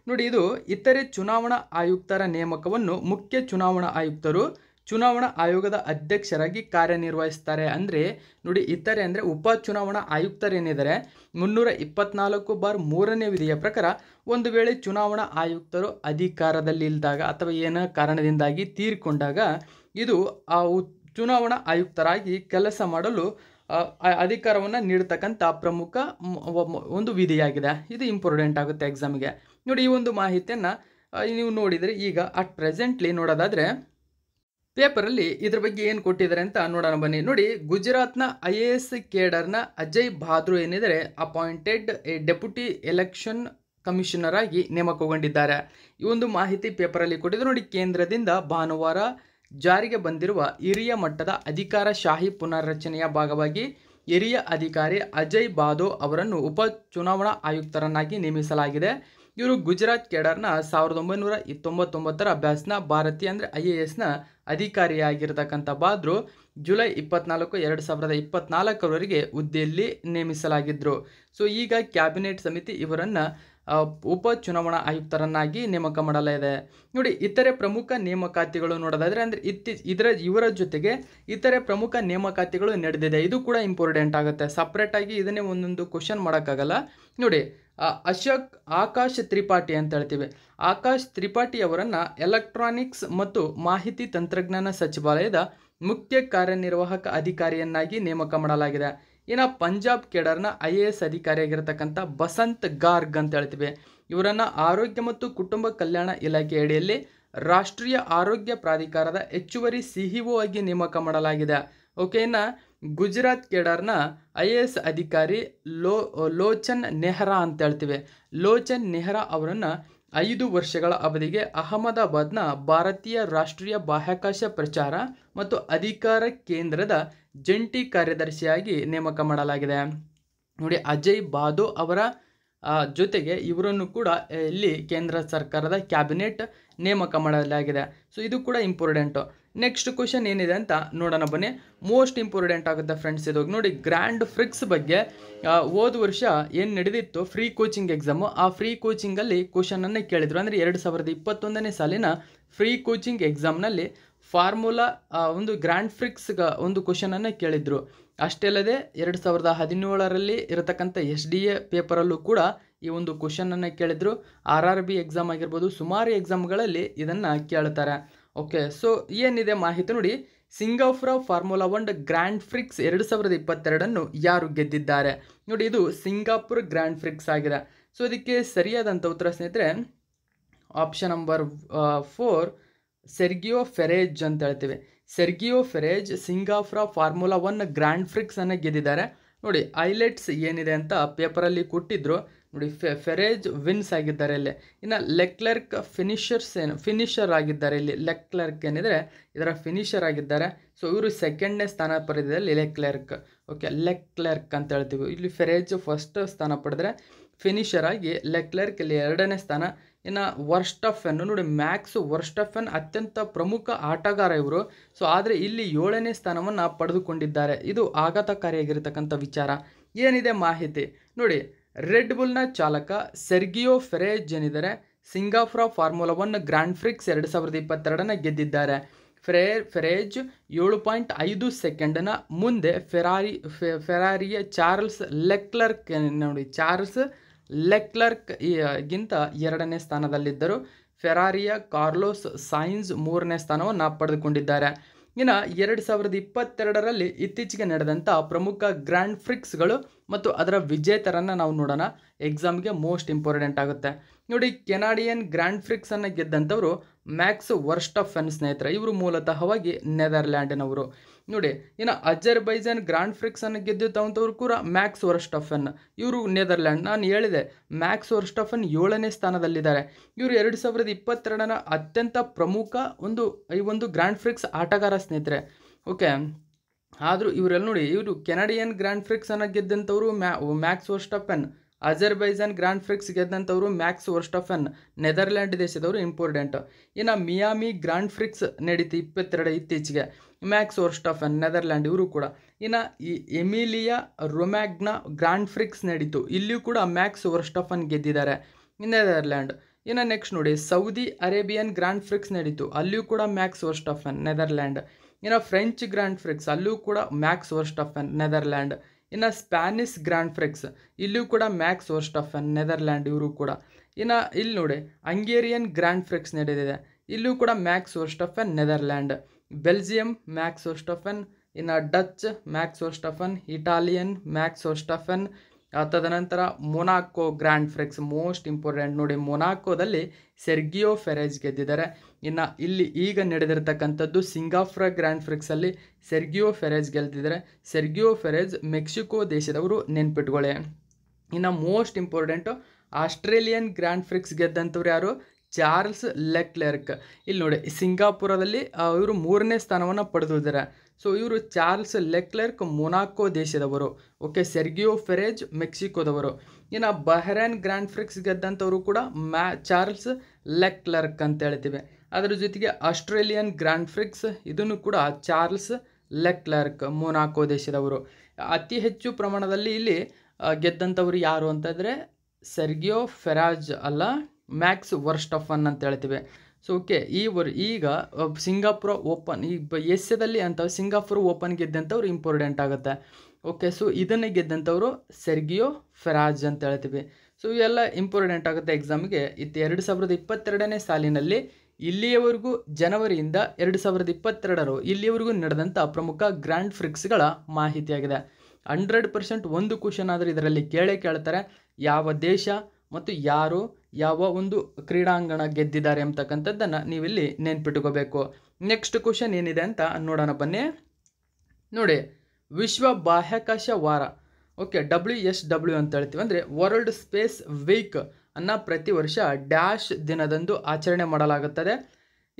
ನೋಡಿ ಇದು ಇತರೆ ಚುನಾವಣಾ ಆಯುಕ್ತರ ನೇಮಕವನ್ನು ಮುಖ್ಯ ಚುನಾವಣಾ ಆಯುಕ್ತರು ಚುನಾವಣಾ ಆಯೋಗದ ಅಧ್ಯಕ್ಷರಾಗಿ ಕಾರ್ಯನಿರ್ವಹಿಸ್ತಾರೆ ಅಂದರೆ ನೋಡಿ ಇತರೆ ಅಂದರೆ ಉಪ ಚುನಾವಣಾ ಆಯುಕ್ತರೇನಿದ್ದಾರೆ ಮುನ್ನೂರ ಇಪ್ಪತ್ನಾಲ್ಕು ಬಾರ್ ಮೂರನೇ ವಿಧಿಯ ಪ್ರಕಾರ ಒಂದು ವೇಳೆ ಚುನಾವಣಾ ಆಯುಕ್ತರು ಅಧಿಕಾರದಲ್ಲಿಲ್ದಾಗ ಅಥವಾ ಏನೋ ಕಾರಣದಿಂದಾಗಿ ತೀರಿಕೊಂಡಾಗ ಇದು ಆ ಚುನಾವಣಾ ಆಯುಕ್ತರಾಗಿ ಕೆಲಸ ಮಾಡಲು ಅಧಿಕಾರವನ್ನು ನೀಡತಕ್ಕಂಥ ಪ್ರಮುಖ ಒಂದು ವಿಧಿಯಾಗಿದೆ ಇದು ಇಂಪಾರ್ಟೆಂಟ್ ಆಗುತ್ತೆ ಎಕ್ಸಾಮ್ಗೆ ನೋಡಿ ಈ ಒಂದು ಮಾಹಿತಿಯನ್ನು ನೀವು ನೋಡಿದರೆ ಈಗ ಅಟ್ ಪ್ರೆಸೆಂಟ್ಲಿ ನೋಡೋದಾದರೆ ಪೇಪರಲ್ಲಿ ಇದ್ರ ಬಗ್ಗೆ ಏನು ಕೊಟ್ಟಿದ್ದಾರೆ ಅಂತ ನೋಡೋಣ ಬನ್ನಿ ನೋಡಿ ಗುಜರಾತ್ನ ಐ ಎ ಎಸ್ ಕೇಡರ್ನ ಅಜಯ್ ಬಹಾದ್ರು ಏನಿದ್ದಾರೆ appointed a deputy election commissioner ಆಗಿ ನೇಮಕಗೊಂಡಿದ್ದಾರೆ ಈ ಒಂದು ಮಾಹಿತಿ ಪೇಪರಲ್ಲಿ ಕೊಟ್ಟಿದ್ದು ನೋಡಿ ಕೇಂದ್ರದಿಂದ ಭಾನುವಾರ ಜಾರಿಗೆ ಬಂದಿರುವ ಹಿರಿಯ ಮಟ್ಟದ ಅಧಿಕಾರ ಶಾಹಿ ಪುನರ್ರಚನೆಯ ಭಾಗವಾಗಿ ಹಿರಿಯ ಅಧಿಕಾರಿ ಅಜಯ್ ಬಾದೋ ಅವರನ್ನು ಉಪ ಚುನಾವಣಾ ಆಯುಕ್ತರನ್ನಾಗಿ ನೇಮಿಸಲಾಗಿದೆ ಇವರು ಗುಜರಾತ್ ಕೇಡರ್ನ ಸಾವಿರದ ಒಂಬೈನೂರ ತೊಂಬತ್ತೊಂಬತ್ತರ ಅಭ್ಯಾಸನ ಭಾರತೀಯ ಅಂದರೆ ಐ ಎ ಎಸ್ನ ಅಧಿಕಾರಿಯಾಗಿರ್ತಕ್ಕಂಥ ಬಾದ್ರು ಜುಲೈ ಇಪ್ಪತ್ನಾಲ್ಕು ಎರಡು ಸಾವಿರದ ಇಪ್ಪತ್ನಾಲ್ಕರವರೆಗೆ ಹುದ್ದೆಯಲ್ಲಿ ನೇಮಿಸಲಾಗಿದ್ದರು ಸೊ ಈಗ ಕ್ಯಾಬಿನೆಟ್ ಸಮಿತಿ ಇವರನ್ನು ಉಪ ಚುನಾವಣಾ ಆಯುಕ್ತರನ್ನಾಗಿ ನೇಮಕ ಮಾಡಲಾಗಿದೆ ನೋಡಿ ಇತರೆ ಪ್ರಮುಖ ನೇಮಕಾತಿಗಳು ನೋಡೋದಾದರೆ ಅಂದರೆ ಇತ್ತಿ ಇದರ ಇವರ ಜೊತೆಗೆ ಇತರೆ ಪ್ರಮುಖ ನೇಮಕಾತಿಗಳು ನಡೆದಿದೆ ಇದು ಕೂಡ ಇಂಪಾರ್ಟೆಂಟ್ ಆಗುತ್ತೆ ಸಪ್ರೇಟಾಗಿ ಇದನ್ನೇ ಒಂದೊಂದು ಕ್ವಶನ್ ಮಾಡೋಕ್ಕಾಗಲ್ಲ ನೋಡಿ ಅಶೋಕ್ ಆಕಾಶ್ ತ್ರಿಪಾಠಿ ಅಂತ ಹೇಳ್ತೀವಿ ಆಕಾಶ್ ಅವರನ್ನು ಎಲೆಕ್ಟ್ರಾನಿಕ್ಸ್ ಮತ್ತು ಮಾಹಿತಿ ತಂತ್ರಜ್ಞಾನ ಸಚಿವಾಲಯದ ಮುಖ್ಯ ಕಾರ್ಯನಿರ್ವಾಹಕ ಅಧಿಕಾರಿಯನ್ನಾಗಿ ನೇಮಕ ಮಾಡಲಾಗಿದೆ ಇನ್ನು ಪಂಜಾಬ್ ಕೇಡರ್ನ ಐ ಎ ಎಸ್ ಅಧಿಕಾರಿಯಾಗಿರ್ತಕ್ಕಂಥ ಬಸಂತ್ ಗಾರ್ಗ್ ಅಂತ ಹೇಳ್ತೀವಿ ಇವರನ್ನು ಆರೋಗ್ಯ ಮತ್ತು ಕುಟುಂಬ ಕಲ್ಯಾಣ ಇಲಾಖೆ ಅಡಿಯಲ್ಲಿ ರಾಷ್ಟ್ರೀಯ ಆರೋಗ್ಯ ಪ್ರಾಧಿಕಾರದ ಹೆಚ್ಚುವರಿ ಸಿಇಒ ಆಗಿ ನೇಮಕ ಮಾಡಲಾಗಿದೆ ಓಕೆ ಗುಜರಾತ್ ಕೇಡರ್ನ ಐ ಎ ಎಸ್ ಅಧಿಕಾರಿ ಲೋ ಲೋಚನ್ ನೆಹ್ರಾ ಅಂತ ಹೇಳ್ತೀವಿ ಲೋಚನ್ ನೆಹ್ರಾ ಅವರನ್ನು ಐದು ವರ್ಷಗಳ ಅವಧಿಗೆ ಅಹಮದಾಬಾದ್ನ ಭಾರತೀಯ ರಾಷ್ಟ್ರೀಯ ಬಾಹ್ಯಾಕಾಶ ಪ್ರಚಾರ ಮತ್ತು ಅಧಿಕಾರ ಕೇಂದ್ರದ ಜಂಟಿ ಕಾರ್ಯದರ್ಶಿಯಾಗಿ ನೇಮಕ ಮಾಡಲಾಗಿದೆ ನೋಡಿ ಅಜಯ್ ಬಾದೋ ಅವರ ಜೊತೆಗೆ ಇವರನ್ನು ಕೂಡ ಇಲ್ಲಿ ಕೇಂದ್ರ ಸರ್ಕಾರದ ಕ್ಯಾಬಿನೆಟ್ ನೇಮಕ ಮಾಡಲಾಗಿದೆ ಸೊ ಇದು ಕೂಡ ಇಂಪಾರ್ಟೆಂಟು ನೆಕ್ಸ್ಟ್ ಕ್ವಶನ್ ಏನಿದೆ ಅಂತ ನೋಡೋಣ ಬನ್ನಿ ಮೋಸ್ಟ್ ಇಂಪಾರ್ಟೆಂಟ್ ಆಗುತ್ತೆ ಫ್ರೆಂಡ್ಸ್ ಇದು ನೋಡಿ ಗ್ರ್ಯಾಂಡ್ ಫ್ರಿಕ್ಸ್ ಬಗ್ಗೆ ಹೋದ ವರ್ಷ ಏನು ನಡೆದಿತ್ತು ಫ್ರೀ ಕೋಚಿಂಗ್ ಎಕ್ಸಾಮು ಆ ಫ್ರೀ ಕೋಚಿಂಗಲ್ಲಿ ಕ್ವಶನನ್ನೇ ಕೇಳಿದರು ಅಂದರೆ ಎರಡು ಸಾವಿರದ ಇಪ್ಪತ್ತೊಂದನೇ ಸಾಲಿನ ಫ್ರೀ ಕೋಚಿಂಗ್ ಎಕ್ಸಾಮ್ನಲ್ಲಿ ಫಾರ್ಮುಲಾ ಒಂದು ಗ್ರ್ಯಾಂಡ್ ಫ್ರಿಕ್ಸ್ಗೆ ಒಂದು ಕ್ವಶನನ್ನು ಕೇಳಿದರು ಅಷ್ಟೇ ಅಲ್ಲದೆ ಎರಡು ಸಾವಿರದ ಹದಿನೇಳರಲ್ಲಿ ಇರತಕ್ಕಂಥ ಎಸ್ ಡಿ ಎ ಪೇಪರಲ್ಲೂ ಕೂಡ ಈ ಒಂದು ಕ್ವಶನನ್ನು ಕೇಳಿದರು ಆರ್ ಆರ್ ಬಿ ಎಕ್ಸಾಮ್ ಆಗಿರ್ಬೋದು ಸುಮಾರು ಎಕ್ಸಾಮ್ಗಳಲ್ಲಿ ಇದನ್ನು ಕೇಳ್ತಾರೆ ಓಕೆ ಸೊ ಏನಿದೆ ಮಾಹಿತಿ ನೋಡಿ Singapore formula one grand prix ಎರಡು ಸಾವಿರದ ಇಪ್ಪತ್ತೆರಡನ್ನು ಯಾರು ಗೆದ್ದಿದ್ದಾರೆ ನೋಡಿ ಇದು ಸಿಂಗಾಪುರ್ ಗ್ರ್ಯಾಂಡ್ ಫ್ರಿಕ್ಸ್ ಆಗಿದೆ ಸೊ ಇದಕ್ಕೆ ಸರಿಯಾದಂಥ ಉತ್ತರ ಸ್ನೇಹಿತರೆ option number four Sergio Perez ಅಂತ ಹೇಳ್ತೀವಿ Sergio Perez Singapore formula one grand ಫ್ರಿಕ್ಸನ್ನು ಗೆದ್ದಿದ್ದಾರೆ ನೋಡಿ ಐಲೆಟ್ಸ್ ಏನಿದೆ ಅಂತ ಪೇಪರಲ್ಲಿ ಕೊಟ್ಟಿದ್ದರು ನೋಡಿ ಫೆ ಫೆರೇಜ್ ವಿನ್ಸ್ ಆಗಿದ್ದಾರೆ ಇಲ್ಲಿ ಇನ್ನು ಲೆಕ್ಲರ್ಕ್ ಫಿನಿಷರ್ಸ್ ಏನು ಫಿನಿಷರ್ ಆಗಿದ್ದಾರೆ ಇಲ್ಲಿ ಲೆಕ್ಲರ್ಕ್ ಏನಿದ್ರೆ ಇದರ ಫಿನಿಷರ್ ಆಗಿದ್ದಾರೆ ಸೊ ಇವರು ಸೆಕೆಂಡ್ನೇ ಸ್ಥಾನ ಪಡೆದಿದ್ದಾರೆ ಲೆಕ್ಲರ್ಕ್ ಓಕೆ ಲೆಕ್ಲರ್ಕ್ ಅಂತ ಹೇಳ್ತೀವಿ ಇಲ್ಲಿ ಫೆರೇಜ್ ಫಸ್ಟ್ ಸ್ಥಾನ ಪಡೆದರೆ ಫಿನಿಷರ್ ಆಗಿ ಲೆಕ್ಲರ್ಕ್ ಇಲ್ಲಿ ಎರಡನೇ ಸ್ಥಾನ ಇನ್ನು ವರ್ಸ್ಟ್ ಆಫ್ ಎನ್ ನೋಡಿ ಮ್ಯಾಕ್ಸ್ ವರ್ಸ್ಟ್ ಆಫ್ ಎನ್ ಅತ್ಯಂತ ಪ್ರಮುಖ ಆಟಗಾರ ಇವರು ಸೊ ಆದರೆ ಇಲ್ಲಿ ಏಳನೇ ಸ್ಥಾನವನ್ನು ಪಡೆದುಕೊಂಡಿದ್ದಾರೆ ಇದು ಆಘಾತಕಾರಿಯಾಗಿರ್ತಕ್ಕಂಥ ವಿಚಾರ ಏನಿದೆ ಮಾಹಿತಿ ನೋಡಿ ರೆಡ್ ಬುಲ್ನ ಚಾಲಕ ಸೆರ್ಗಿಯೋ ಫೆರೇಜ್ ಏನಿದ್ದಾರೆ Singapore formula one grand prix ಎರಡು ಸಾವಿರದ ಇಪ್ಪತ್ತೆರಡನ ಗೆದ್ದಿದ್ದಾರೆ ಫ್ರೇ ಫೆರೇಜ್ ಏಳು ಪಾಯಿಂಟ್ ಐದು ಸೆಕೆಂಡನ್ನ ಮುಂದೆ ಫೆರಾರಿ ಫೆರಾರಿಯ ಚಾರ್ಲ್ಸ್ ಲೆಕ್ಲರ್ಕ್ ನೋಡಿ ಚಾರ್ಲ್ಸ್ ಲೆಕ್ಲರ್ಕ್ ಗಿಂತ ಎರಡನೇ ಸ್ಥಾನದಲ್ಲಿದ್ದರು ಫೆರಾರಿಯ ಕಾರ್ಲೋಸ್ ಸೈನ್ಸ್ ಮೂರನೇ ಸ್ಥಾನವನ್ನು ಪಡೆದುಕೊಂಡಿದ್ದಾರೆ ಇನ್ನು ಎರಡು ಸಾವಿರದ ಇಪ್ಪತ್ತೆರಡರಲ್ಲಿ ಇತ್ತೀಚೆಗೆ ನಡೆದಂಥ ಪ್ರಮುಖ ಗ್ರ್ಯಾಂಡ್ ಫ್ರಿಕ್ಸ್ಗಳು ಮತ್ತು ಅದರ ವಿಜೇತರನ್ನು ನಾವು ನೋಡೋಣ ಎಕ್ಸಾಮ್ಗೆ ಮೋಸ್ಟ್ ಇಂಪಾರ್ಟೆಂಟ್ ಆಗುತ್ತೆ ನೋಡಿ ಕೆನಾಡಿಯನ್ ಗ್ರ್ಯಾಂಡ್ ಫ್ರಿಕ್ಸನ್ನು ಗೆದ್ದಂಥವರು ಮ್ಯಾಕ್ಸ್ ವರ್ಸ್ಟ್ ಆಫ್ ಫೆನ್ ಸ್ನೇಹಿತರೆ ಇವರು ಮೂಲತಃವಾಗಿ ನೆದರ್ಲ್ಯಾಂಡಿನವರು ನೋಡಿ ಇನ್ನು ಅಜರ್ಬೈಜಾನ್ ಗ್ರ್ಯಾಂಡ್ ಫ್ರಿಕ್ಸನ್ನು ಗೆದ್ದಿದ್ದಂಥವ್ರು ಕೂಡ ಮ್ಯಾಕ್ಸ್ ವರ್ಸ್ಟಫನ್ ಇವರು ನೆದರ್ಲ್ಯಾಂಡ್ ನಾನು ಹೇಳಿದೆ ಮ್ಯಾಕ್ಸ್ ವರ್ಸ್ಟಫನ್ ಏಳನೇ ಸ್ಥಾನದಲ್ಲಿದ್ದಾರೆ ಇವರು ಎರಡು ಸಾವಿರದ ಇಪ್ಪತ್ತೆರಡನ ಅತ್ಯಂತ ಪ್ರಮುಖ ಒಂದು ಈ ಒಂದು ಗ್ರ್ಯಾಂಡ್ ಫ್ರಿಕ್ಸ್ ಆಟಗಾರ ಸ್ನೇಹಿತರೆ ಓಕೆ ಆದರೂ ಇವರೆಲ್ಲ ನೋಡಿ ಇವರು ಕೆನಡಿಯನ್ ಗ್ರ್ಯಾಂಡ್ ಅನ್ನೋ ಗೆದ್ದಂಥವ್ರು ಮ್ಯಾ Max Verstappen Azerbaijan grand prix ಗೆದ್ದಂಥವ್ರು ಮ್ಯಾಕ್ಸ್ ವರ್ಸ್ಟಫೆನ್ ನೆದರ್ಲ್ಯಾಂಡ್ ದೇಶದವರು ಇಂಪಾರ್ಟೆಂಟ್ ಇನ್ನು ಮಿಯಾಮಿ ಗ್ರ್ಯಾಂಡ್ ಫ್ರಿಕ್ಸ್ ನಡೀತು ಇಪ್ಪತ್ತೆರಡು ಇತ್ತೀಚೆಗೆ ಮ್ಯಾಕ್ಸ್ ವರ್ಸ್ಟಫನ್ ನೆದರ್ಲ್ಯಾಂಡ್ ಇವರು ಕೂಡ ಇನ್ನು ಈ ಎಮಿಲಿಯಾ ರೊಮ್ಯಾಗ್ನ ಗ್ರ್ಯಾಂಡ್ ಫ್ರಿಕ್ಸ್ ನಡೀತು ಇಲ್ಲಿಯೂ ಕೂಡ ಮ್ಯಾಕ್ಸ್ ವರ್ಸ್ಟಫನ್ ಗೆದ್ದಿದ್ದಾರೆ ನೆದರ್ಲ್ಯಾಂಡ್ ಇನ್ನು ನೆಕ್ಸ್ಟ್ ನೋಡಿ ಸೌದಿ ಅರೇಬಿಯನ್ ಗ್ರ್ಯಾಂಡ್ ಫ್ರಿಕ್ಸ್ ನಡೀತು ಅಲ್ಲಿಯೂ ಕೂಡ ಮ್ಯಾಕ್ಸ್ ವರ್ಸ್ಟಫನ್ ನೆದರ್ಲ್ಯಾಂಡ್ ಇನ್ನು ಫ್ರೆಂಚ್ ಗ್ರ್ಯಾಂಡ್ ಫ್ರಿಕ್ಸ್ ಅಲ್ಲೂ ಕೂಡ ಮ್ಯಾಕ್ಸ್ ಎನ್ ನೆದರ್ಲ್ಯಾಂಡ್ ಇನ್ನು ಸ್ಪ್ಯಾನಿಸ್ ಗ್ರ್ಯಾಂಡ್ ಫ್ರಿಕ್ಸ್ ಇಲ್ಲೂ ಕೂಡ ಮ್ಯಾಕ್ಸ್ ಎನ್ ನೆದರ್ಲ್ಯಾಂಡ್ ಇವರು ಕೂಡ ಇನ್ನು ಇಲ್ಲಿ ನೋಡಿ ಹಂಗೇರಿಯನ್ ಗ್ರ್ಯಾಂಡ್ ಫ್ರಿಕ್ಸ್ ನಡೆದಿದೆ ಇಲ್ಲೂ ಕೂಡ ಮ್ಯಾಕ್ಸ್ ಎನ್ ನೆದರ್ಲ್ಯಾಂಡ್ ಬೆಲ್ಜಿಯಂ ಮ್ಯಾಕ್ಸ್ ವರ್ಸ್ಟಫನ್ ಇನ್ನು Dutch Max Verstappen Italian Max Verstappen ತದನಂತರ Monaco grand prix most important ನೋಡಿ ಮೊನಾಕೋದಲ್ಲಿ ಸೆರ್ಗಿಯೋ ಫೆರೇಜ್ ಗೆದ್ದಿದ್ದಾರೆ ಇನ್ನು ಇಲ್ಲಿ ಈಗ ನಡೆದಿರತಕ್ಕಂಥದ್ದು ಸಿಂಗಾಫ್ರಾ ಗ್ರ್ಯಾಂಡ್ ಫ್ರಿಕ್ಸಲ್ಲಿ ಸೆರ್ಗಿಯೋ ಫೆರೇಜ್ ಗೆಲ್ತಿದ್ದಾರೆ ಸೆರ್ಗಿಯೋ ಫೆರೇಜ್ ಮೆಕ್ಸಿಕೋ ದೇಶದವರು ನೆನ್ಪಿಟ್ಕೊಳ್ಳಿ ಇನ್ನು most important Australian grand prix ಗೆದ್ದಂಥವ್ರು ಯಾರು ಚಾರ್ಲ್ಸ್ ಲೆಕ್ಲೆರ್ಕ್ ಇಲ್ಲಿ ನೋಡಿ ಸಿಂಗಾಪುರದಲ್ಲಿ ಇವರು ಮೂರನೇ ಸ್ಥಾನವನ್ನು ಪಡೆದಿದ್ದಾರೆ ಸೊ ಇವರು ಚಾರ್ಲ್ಸ್ ಲೆಕ್ಲೆರ್ಕ್ ಮೊನಾಕೋ ದೇಶದವರು ಓಕೆ ಸೆರ್ಗಿಯೋ ಫೆರೇಜ್ ಮೆಕ್ಸಿಕೋದವರು ಇನ್ನು ಬಹರೇನ್ ಗ್ರ್ಯಾಂಡ್ ಫ್ರಿಕ್ಸ್ ಗೆದ್ದಂಥವರು ಕೂಡ ಮ್ಯಾ ಚಾರ್ಲ್ಸ್ ಲೆಕ್ಲರ್ಕ್ ಅಂತ ಹೇಳ್ತೀವಿ ಅದರ ಜೊತೆಗೆ ಆಸ್ಟ್ರೇಲಿಯನ್ ಗ್ರ್ಯಾಂಡ್ ಫ್ರಿಕ್ಸ್ ಇದನ್ನು ಕೂಡ ಚಾರ್ಲ್ಸ್ ಲೆಕ್ಲರ್ಕ್ ಮೊನಾಕೋ ದೇಶದವರು ಅತಿ ಹೆಚ್ಚು ಪ್ರಮಾಣದಲ್ಲಿ ಇಲ್ಲಿ ಗೆದ್ದಂಥವ್ರು ಯಾರು ಅಂತಂದರೆ ಸೆರ್ಗಿಯೋ ಫೆರಾಜ್ ಅಲ್ಲ ಮ್ಯಾಕ್ಸ್ ವರ್ಸ್ಟಫನ್ ಅಂತ ಹೇಳ್ತೀವಿ ಸೊ ಓಕೆ ಈ ವರ್ ಈಗ ಸಿಂಗಾಪುರ ಓಪನ್ ಈ ಎಸ್ಯದಲ್ಲಿ ಅಂತ ಸಿಂಗಾಪುರ ಓಪನ್ ಗೆದ್ದಂಥವ್ರು ಇಂಪಾರ್ಟೆಂಟ್ ಆಗುತ್ತೆ ಓಕೆ ಸೊ ಇದನ್ನೇ ಗೆದ್ದಂಥವ್ರು ಸೆರ್ಗಿಯೋ ಫೆರಾಜ್ ಅಂತ ಹೇಳ್ತೀವಿ ಸೊ ಇವೆಲ್ಲ ಇಂಪಾರ್ಟೆಂಟ್ ಆಗುತ್ತೆ ಎಕ್ಸಾಮ್ಗೆ ಇತ್ತು ಎರಡು ಸಾವಿರದ ಇಪ್ಪತ್ತೆರಡನೇ ಸಾಲಿನಲ್ಲಿ ಇಲ್ಲಿಯವರೆಗೂ ಜನವರಿಯಿಂದ ಎರಡು ಸಾವಿರದ ಇಪ್ಪತ್ತೆರಡರು ಇಲ್ಲಿಯವರೆಗೂ ನಡೆದಂಥ ಪ್ರಮುಖ ಗ್ರ್ಯಾಂಡ್ ಫ್ರಿಕ್ಸ್ಗಳ ಮಾಹಿತಿಯಾಗಿದೆ ಹಂಡ್ರೆಡ್ ಪರ್ಸೆಂಟ್ ಒಂದು ಕ್ವಶನ್ ಆದರೂ ಇದರಲ್ಲಿ ಕೇಳೇ ಕೇಳ್ತಾರೆ ಯಾವ ದೇಶ ಮತ್ತು ಯಾರು ಯಾವ ಒಂದು ಕ್ರೀಡಾಂಗಣ ಗೆದ್ದಿದ್ದಾರೆ ಅಂತಕ್ಕಂಥದ್ದನ್ನು ನೀವಿಲ್ಲಿ ನೆನ್ಪಿಟ್ಕೋಬೇಕು ನೆಕ್ಸ್ಟ್ ಕ್ವಶನ್ ಏನಿದೆ ಅಂತ ನೋಡೋಣ ಬನ್ನಿ ನೋಡಿ ವಿಶ್ವ ಬಾಹ್ಯಾಕಾಶ ವಾರ ಓಕೆ ಡಬ್ಲ್ಯೂ ಎಸ್ ಡಬ್ಲ್ಯೂ ಅಂತ ಹೇಳ್ತೀವಿ ಅಂದರೆ ವರ್ಲ್ಡ್ ಸ್ಪೇಸ್ ವೀಕ್ ಅನ್ನು ಪ್ರತಿ ವರ್ಷ ಡ್ಯಾಶ್ ದಿನದಂದು ಆಚರಣೆ ಮಾಡಲಾಗುತ್ತದೆ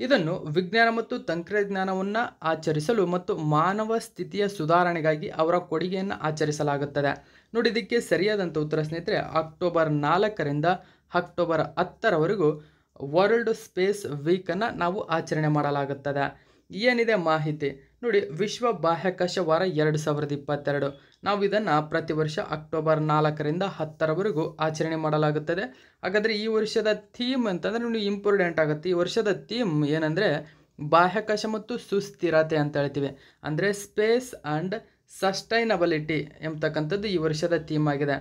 ಇದನ್ನು ವಿಜ್ಞಾನ ಮತ್ತು ತಂತ್ರಜ್ಞಾನವನ್ನು ಆಚರಿಸಲು ಮತ್ತು ಮಾನವ ಸ್ಥಿತಿಯ ಸುಧಾರಣೆಗಾಗಿ ಅವರ ಕೊಡುಗೆಯನ್ನು ಆಚರಿಸಲಾಗುತ್ತದೆ ನೋಡಿ ಇದಕ್ಕೆ ಸರಿಯಾದಂಥ ಉತ್ತರ ಸ್ನೇಹಿತರೆ ಅಕ್ಟೋಬರ್ ನಾಲ್ಕರಿಂದ ಅಕ್ಟೋಬರ್ ಹತ್ತರವರೆಗೂ ವರ್ಲ್ಡ್ ಸ್ಪೇಸ್ ವೀಕನ್ನು ನಾವು ಆಚರಣೆ ಮಾಡಲಾಗುತ್ತದೆ ಏನಿದೆ ಮಾಹಿತಿ ನೋಡಿ ವಿಶ್ವ ಬಾಹ್ಯಾಕಾಶ ವಾರ ಎರಡು ಸಾವಿರದ ಇಪ್ಪತ್ತೆರಡು ನಾವು ಇದನ್ನು ಪ್ರತಿ ವರ್ಷ ಅಕ್ಟೋಬರ್ ನಾಲ್ಕರಿಂದ ಹತ್ತರವರೆಗೂ ಆಚರಣೆ ಮಾಡಲಾಗುತ್ತದೆ ಹಾಗಾದರೆ ಈ ವರ್ಷದ ಥೀಮ್ ಅಂತಂದರೆ ನೋಡಿ ಇಂಪಾರ್ಟೆಂಟ್ ಆಗುತ್ತೆ ಈ ವರ್ಷದ ಥೀಮ್ ಏನಂದರೆ ಬಾಹ್ಯಾಕಾಶ ಮತ್ತು ಸುಸ್ಥಿರತೆ ಅಂತ ಹೇಳ್ತೀವಿ ಅಂದರೆ ಸ್ಪೇಸ್ ಆ್ಯಂಡ್ ಸಸ್ಟೈನಬಲಿಟಿ ಎಂಬತಕ್ಕಂಥದ್ದು ಈ ವರ್ಷದ ಥೀಮ್ ಆಗಿದೆ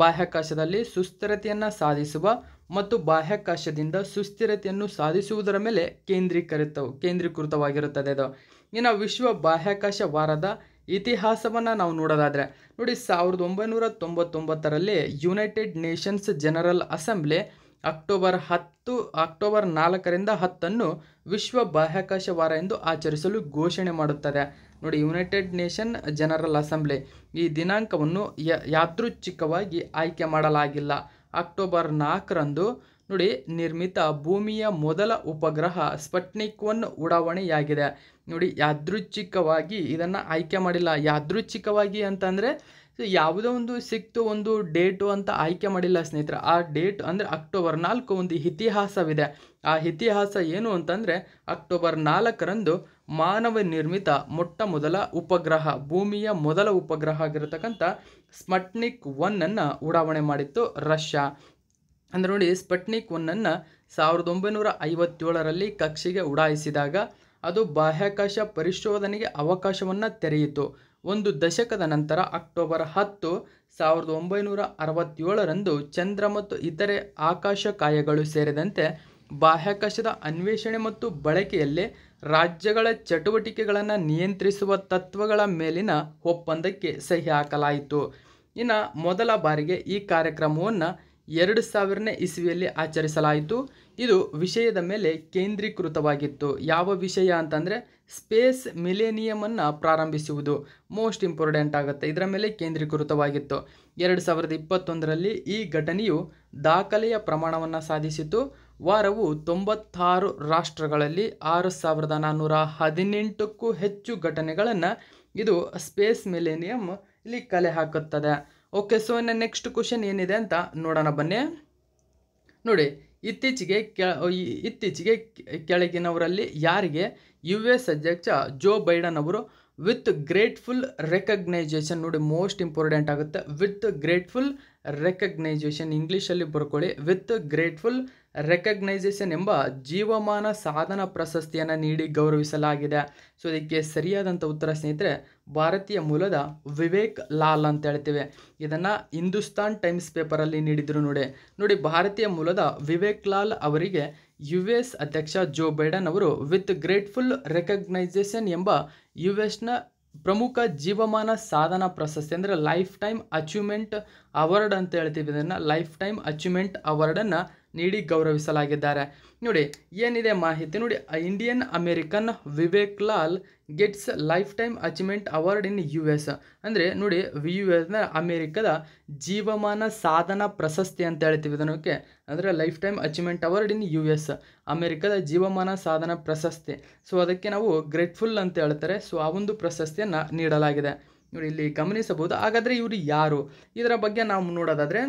ಬಾಹ್ಯಾಕಾಶದಲ್ಲಿ ಸುಸ್ಥಿರತೆಯನ್ನು ಸಾಧಿಸುವ ಮತ್ತು ಬಾಹ್ಯಾಕಾಶದಿಂದ ಸುಸ್ಥಿರತೆಯನ್ನು ಸಾಧಿಸುವುದರ ಮೇಲೆ ಕೇಂದ್ರೀಕರಿತ ಕೇಂದ್ರೀಕೃತವಾಗಿರುತ್ತದೆ ಅದು ಇನ್ನು ವಿಶ್ವ ಬಾಹ್ಯಾಕಾಶ ವಾರದ ಇತಿಹಾಸವನ್ನು ನಾವು ನೋಡೋದಾದರೆ ನೋಡಿ ಸಾವಿರದ ಒಂಬೈನೂರ ತೊಂಬತ್ತೊಂಬತ್ತರಲ್ಲಿ United Nations General Assembly October ಹತ್ತು ಅಕ್ಟೋಬರ್ ನಾಲ್ಕರಿಂದ ಹತ್ತನ್ನು ವಿಶ್ವ ಬಾಹ್ಯಾಕಾಶ ವಾರ ಎಂದು ಆಚರಿಸಲು ಘೋಷಣೆ ಮಾಡುತ್ತದೆ ನೋಡಿ ಯುನೈಟೆಡ್ ನೇಷನ್ ಜನರಲ್ ಅಸೆಂಬ್ಲಿ ಈ ದಿನಾಂಕವನ್ನು ಯಾದೃಚ್ಛಿಕವಾಗಿ ಆಯ್ಕೆ ಮಾಡಲಾಗಿಲ್ಲ ಅಕ್ಟೋಬರ್ ನಾಲ್ಕರಂದು ನೋಡಿ ನಿರ್ಮಿತ ಭೂಮಿಯ ಮೊದಲ ಉಪಗ್ರಹ ಸ್ಪಟ್ನಿಕ್ ಒನ್ ಉಡಾವಣೆಯಾಗಿದೆ ನೋಡಿ ಯಾದೃಚ್ಛಿಕವಾಗಿ ಇದನ್ನು ಆಯ್ಕೆ ಮಾಡಿಲ್ಲ ಯಾದೃಚ್ಛಿಕವಾಗಿ ಅಂತಂದರೆ ಯಾವುದೋ ಒಂದು ಸಿಕ್ತು ಒಂದು ಡೇಟು ಅಂತ ಆಯ್ಕೆ ಮಾಡಿಲ್ಲ ಸ್ನೇಹಿತರೆ ಆ ಡೇಟ್ ಅಂದರೆ ಅಕ್ಟೋಬರ್ ನಾಲ್ಕು ಒಂದು ಇತಿಹಾಸವಿದೆ ಆ ಇತಿಹಾಸ ಏನು ಅಂತಂದರೆ ಅಕ್ಟೋಬರ್ ನಾಲ್ಕರಂದು ಮಾನವ ನಿರ್ಮಿತ ಮೊಟ್ಟ ಮೊದಲ ಉಪಗ್ರಹ ಭೂಮಿಯ ಮೊದಲ ಉಪಗ್ರಹ ಆಗಿರತಕ್ಕಂಥ ಸ್ಮಟ್ನಿಕ್ ಒನ್ನನ್ನು ಉಡಾವಣೆ ಮಾಡಿತ್ತು ರಷ್ಯಾ ಅಂದರೆ ನೋಡಿ ಸ್ಪಟ್ನಿಕ್ ಒನ್ನನ್ನು ಸಾವಿರದ ಒಂಬೈನೂರ ಐವತ್ತೇಳರಲ್ಲಿ ಕಕ್ಷೆಗೆ ಉಡಾಯಿಸಿದಾಗ ಅದು ಬಾಹ್ಯಾಕಾಶ ಪರಿಶೋಧನೆಗೆ ಅವಕಾಶವನ್ನು ತೆರೆಯಿತು ಒಂದು ದಶಕದ ನಂತರ ಅಕ್ಟೋಬರ್ ಹತ್ತು ಸಾವಿರದ ಒಂಬೈನೂರ ಅರವತ್ತೇಳರಂದು ಚಂದ್ರ ಮತ್ತು ಇತರೆ ಆಕಾಶ ಕಾಯಗಳು ಸೇರಿದಂತೆ ಬಾಹ್ಯಾಕಾಶದ ಅನ್ವೇಷಣೆ ಮತ್ತು ಬಳಕೆಯಲ್ಲಿ ರಾಜ್ಯಗಳ ಚಟುವಟಿಕೆಗಳನ್ನು ನಿಯಂತ್ರಿಸುವ ತತ್ವಗಳ ಮೇಲಿನ ಒಪ್ಪಂದಕ್ಕೆ ಸಹಿ ಹಾಕಲಾಯಿತು ಇನ್ನು ಮೊದಲ ಬಾರಿಗೆ ಈ ಕಾರ್ಯಕ್ರಮವನ್ನು ಎರಡು ಸಾವಿರನೇ ಇಸವಿಯಲ್ಲಿ ಆಚರಿಸಲಾಯಿತು ಇದು ವಿಷಯದ ಮೇಲೆ ಕೇಂದ್ರೀಕೃತವಾಗಿತ್ತು ಯಾವ ವಿಷಯ ಅಂತಂದರೆ ಸ್ಪೇಸ್ ಮಿಲೇನಿಯಮನ್ನು ಪ್ರಾರಂಭಿಸುವುದು ಮೋಸ್ಟ್ ಇಂಪಾರ್ಟೆಂಟ್ ಆಗುತ್ತೆ ಇದರ ಮೇಲೆ ಕೇಂದ್ರೀಕೃತವಾಗಿತ್ತು ಎರಡು ಸಾವಿರದ ಇಪ್ಪತ್ತೊಂದರಲ್ಲಿ ಈ ಘಟನೆಯು ದಾಖಲೆಯ ಪ್ರಮಾಣವನ್ನು ಸಾಧಿಸಿತು ವಾರವು ತೊಂಬತ್ತಾರು ರಾಷ್ಟ್ರಗಳಲ್ಲಿ ಆರು ಸಾವಿರದ ನಾನ್ನೂರ ಹದಿನೆಂಟಕ್ಕೂ ಹೆಚ್ಚು ಘಟನೆಗಳನ್ನು ಇದು ಸ್ಪೇಸ್ ಮಿಲೇನಿಯಂ ಇಲ್ಲಿ ಕಲೆ ಹಾಕುತ್ತದೆ ಓಕೆ ಸೊ ಇನ್ನು ನೆಕ್ಸ್ಟ್ ಕ್ವಶನ್ ಏನಿದೆ ಅಂತ ನೋಡೋಣ ಬನ್ನಿ ನೋಡಿ ಇತ್ತೀಚೆಗೆ ಕೆ ಇತ್ತೀಚೆಗೆ ಕೆಳಗಿನವರಲ್ಲಿ ಯಾರಿಗೆ ಯು ಎಸ್ ಅಧ್ಯಕ್ಷ ಜೋ ಬೈಡನ್ ಅವರು ವಿತ್ ಗ್ರೇಟ್ಫುಲ್ ರೆಕಗ್ನೈಜೇಷನ್ ನೋಡಿ ಮೋಸ್ಟ್ ಇಂಪಾರ್ಟೆಂಟ್ ಆಗುತ್ತೆ ವಿತ್ ಗ್ರೇಟ್ಫುಲ್ ರೆಕಗ್ನೈಸೇಷನ್ ಇಂಗ್ಲೀಷಲ್ಲಿ ಬರ್ಕೊಳ್ಳಿ ವಿತ್ ಗ್ರೇಟ್ಫುಲ್ ರೆಕಗ್ನೈಸೇಷನ್ ಎಂಬ ಜೀವಮಾನ ಸಾಧನ ಪ್ರಶಸ್ತಿಯನ್ನು ನೀಡಿ ಗೌರವಿಸಲಾಗಿದೆ ಸೊ ಇದಕ್ಕೆ ಸರಿಯಾದಂಥ ಉತ್ತರ ಸ್ನೇಹಿತರೆ ಭಾರತೀಯ ಮೂಲದ ವಿವೇಕ್ ಲಾಲ್ ಅಂತ ಹೇಳ್ತೇವೆ ಇದನ್ನು ಹಿಂದೂಸ್ತಾನ್ ಟೈಮ್ಸ್ ಪೇಪರಲ್ಲಿ ನೀಡಿದರು ನೋಡಿ ನೋಡಿ ಭಾರತೀಯ ಮೂಲದ ವಿವೇಕ್ ಲಾಲ್ ಅವರಿಗೆ ಯು ಎಸ್ ಅಧ್ಯಕ್ಷ ಜೋ ಬೈಡನ್ ಅವರು ವಿತ್ ಗ್ರೇಟ್ಫುಲ್ ರೆಕಗ್ನೈಸೇಷನ್ ಎಂಬ ಯು ಎಸ್ನ ಪ್ರಮುಖ ಜೀವಮಾನ ಸಾಧನ ಪ್ರಶಸ್ತಿ ಅಂದರೆ ಲೈಫ್ ಟೈಮ್ ಅಚೀವ್ಮೆಂಟ್ ಅವಾರ್ಡ್ ಅಂತ ಹೇಳ್ತೀವಿ ಇದನ್ನು ಲೈಫ್ ಟೈಮ್ ಅಚೀವ್ಮೆಂಟ್ ಅವಾರ್ಡನ್ನು ನೀಡಿ ಗೌರವಿಸಲಾಗಿದ್ದಾರೆ ನೋಡಿ ಏನಿದೆ ಮಾಹಿತಿ ನೋಡಿ Indian American Vivek Lal gets lifetime achievement award in U S ಅಂದರೆ ನೋಡಿ ವಿ ಯು ಎಸ್ನ ಅಮೇರಿಕದ ಜೀವಮಾನ ಸಾಧನ ಪ್ರಶಸ್ತಿ ಅಂತ ಹೇಳ್ತೀವಿ ಇದನ್ನಕ್ಕೆ ಅಂದರೆ lifetime achievement award in U S ಅಮೇರಿಕದ ಜೀವಮಾನ ಸಾಧನ ಪ್ರಶಸ್ತಿ ಸೊ ಅದಕ್ಕೆ ನಾವು ಗ್ರೇಟ್ಫುಲ್ ಅಂತ ಹೇಳ್ತಾರೆ ಸೊ ಆ ಒಂದು ಪ್ರಶಸ್ತಿಯನ್ನು ನೀಡಲಾಗಿದೆ ನೋಡಿ ಇಲ್ಲಿ ಗಮನಿಸಬಹುದು ಹಾಗಾದರೆ ಇವರು ಯಾರು ಇದರ ಬಗ್ಗೆ ನಾವು ನೋಡೋದಾದರೆ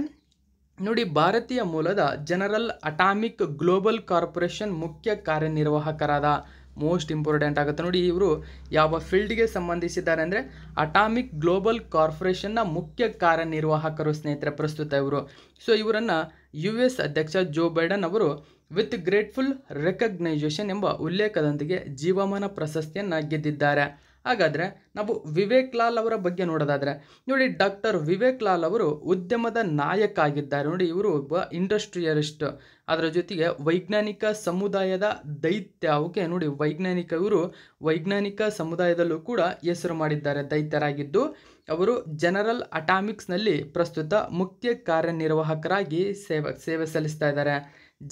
ನೋಡಿ ಭಾರತೀಯ ಮೂಲದ ಜನರಲ್ ಅಟಾಮಿಕ್ ಗ್ಲೋಬಲ್ ಕಾರ್ಪೊರೇಷನ್ ಮುಖ್ಯ ಕಾರ್ಯನಿರ್ವಾಹಕರಾದ ಮೋಸ್ಟ್ ಇಂಪಾರ್ಟೆಂಟ್ ಆಗುತ್ತೆ ನೋಡಿ ಇವರು ಯಾವ ಫೀಲ್ಡ್ಗೆ ಸಂಬಂಧಿಸಿದ್ದಾರೆ ಅಂದರೆ ಅಟಾಮಿಕ್ ಗ್ಲೋಬಲ್ ಕಾರ್ಪೊರೇಷನ್ನ ಮುಖ್ಯ ಕಾರ್ಯನಿರ್ವಾಹಕರು ಸ್ನೇಹಿತರೆ ಪ್ರಸ್ತುತ ಇವರು ಸೊ ಇವರನ್ನು ಯು ಎಸ್ ಅಧ್ಯಕ್ಷ ಜೋ ಬೈಡನ್ ಅವರು ವಿತ್ ಗ್ರೇಟ್ಫುಲ್ ರೆಕಗ್ನೈಸೇಷನ್ ಎಂಬ ಉಲ್ಲೇಖದೊಂದಿಗೆ ಜೀವಮಾನ ಪ್ರಶಸ್ತಿಯನ್ನು ಗೆದ್ದಿದ್ದಾರೆ ಹಾಗಾದರೆ ನಾವು ವಿವೇಕ್ ಲಾಲ್ ಅವರ ಬಗ್ಗೆ ನೋಡೋದಾದರೆ ನೋಡಿ ಡಾಕ್ಟರ್ ವಿವೇಕ್ ಲಾಲ್ ಅವರು ಉದ್ಯಮದ ನಾಯಕ ಆಗಿದ್ದಾರೆ ನೋಡಿ ಇವರು ಒಬ್ಬ ಇಂಡಸ್ಟ್ರಿಯಲಿಸ್ಟ್ ಅದರ ಜೊತೆಗೆ ವೈಜ್ಞಾನಿಕ ಸಮುದಾಯದ ದೈತ್ಯ ಓಕೆ ನೋಡಿ ವೈಜ್ಞಾನಿಕ ಇವರು ವೈಜ್ಞಾನಿಕ ಸಮುದಾಯದಲ್ಲೂ ಕೂಡ ಹೆಸರು ಮಾಡಿದ್ದಾರೆ ದೈತ್ಯರಾಗಿದ್ದು ಅವರು ಜನರಲ್ ಅಟಾಮಿಕ್ಸ್ನಲ್ಲಿ ಪ್ರಸ್ತುತ ಮುಖ್ಯ ಕಾರ್ಯನಿರ್ವಾಹಕರಾಗಿ ಸೇವೆ ಸೇವೆ ಸಲ್ಲಿಸ್ತಾ ಇದ್ದಾರೆ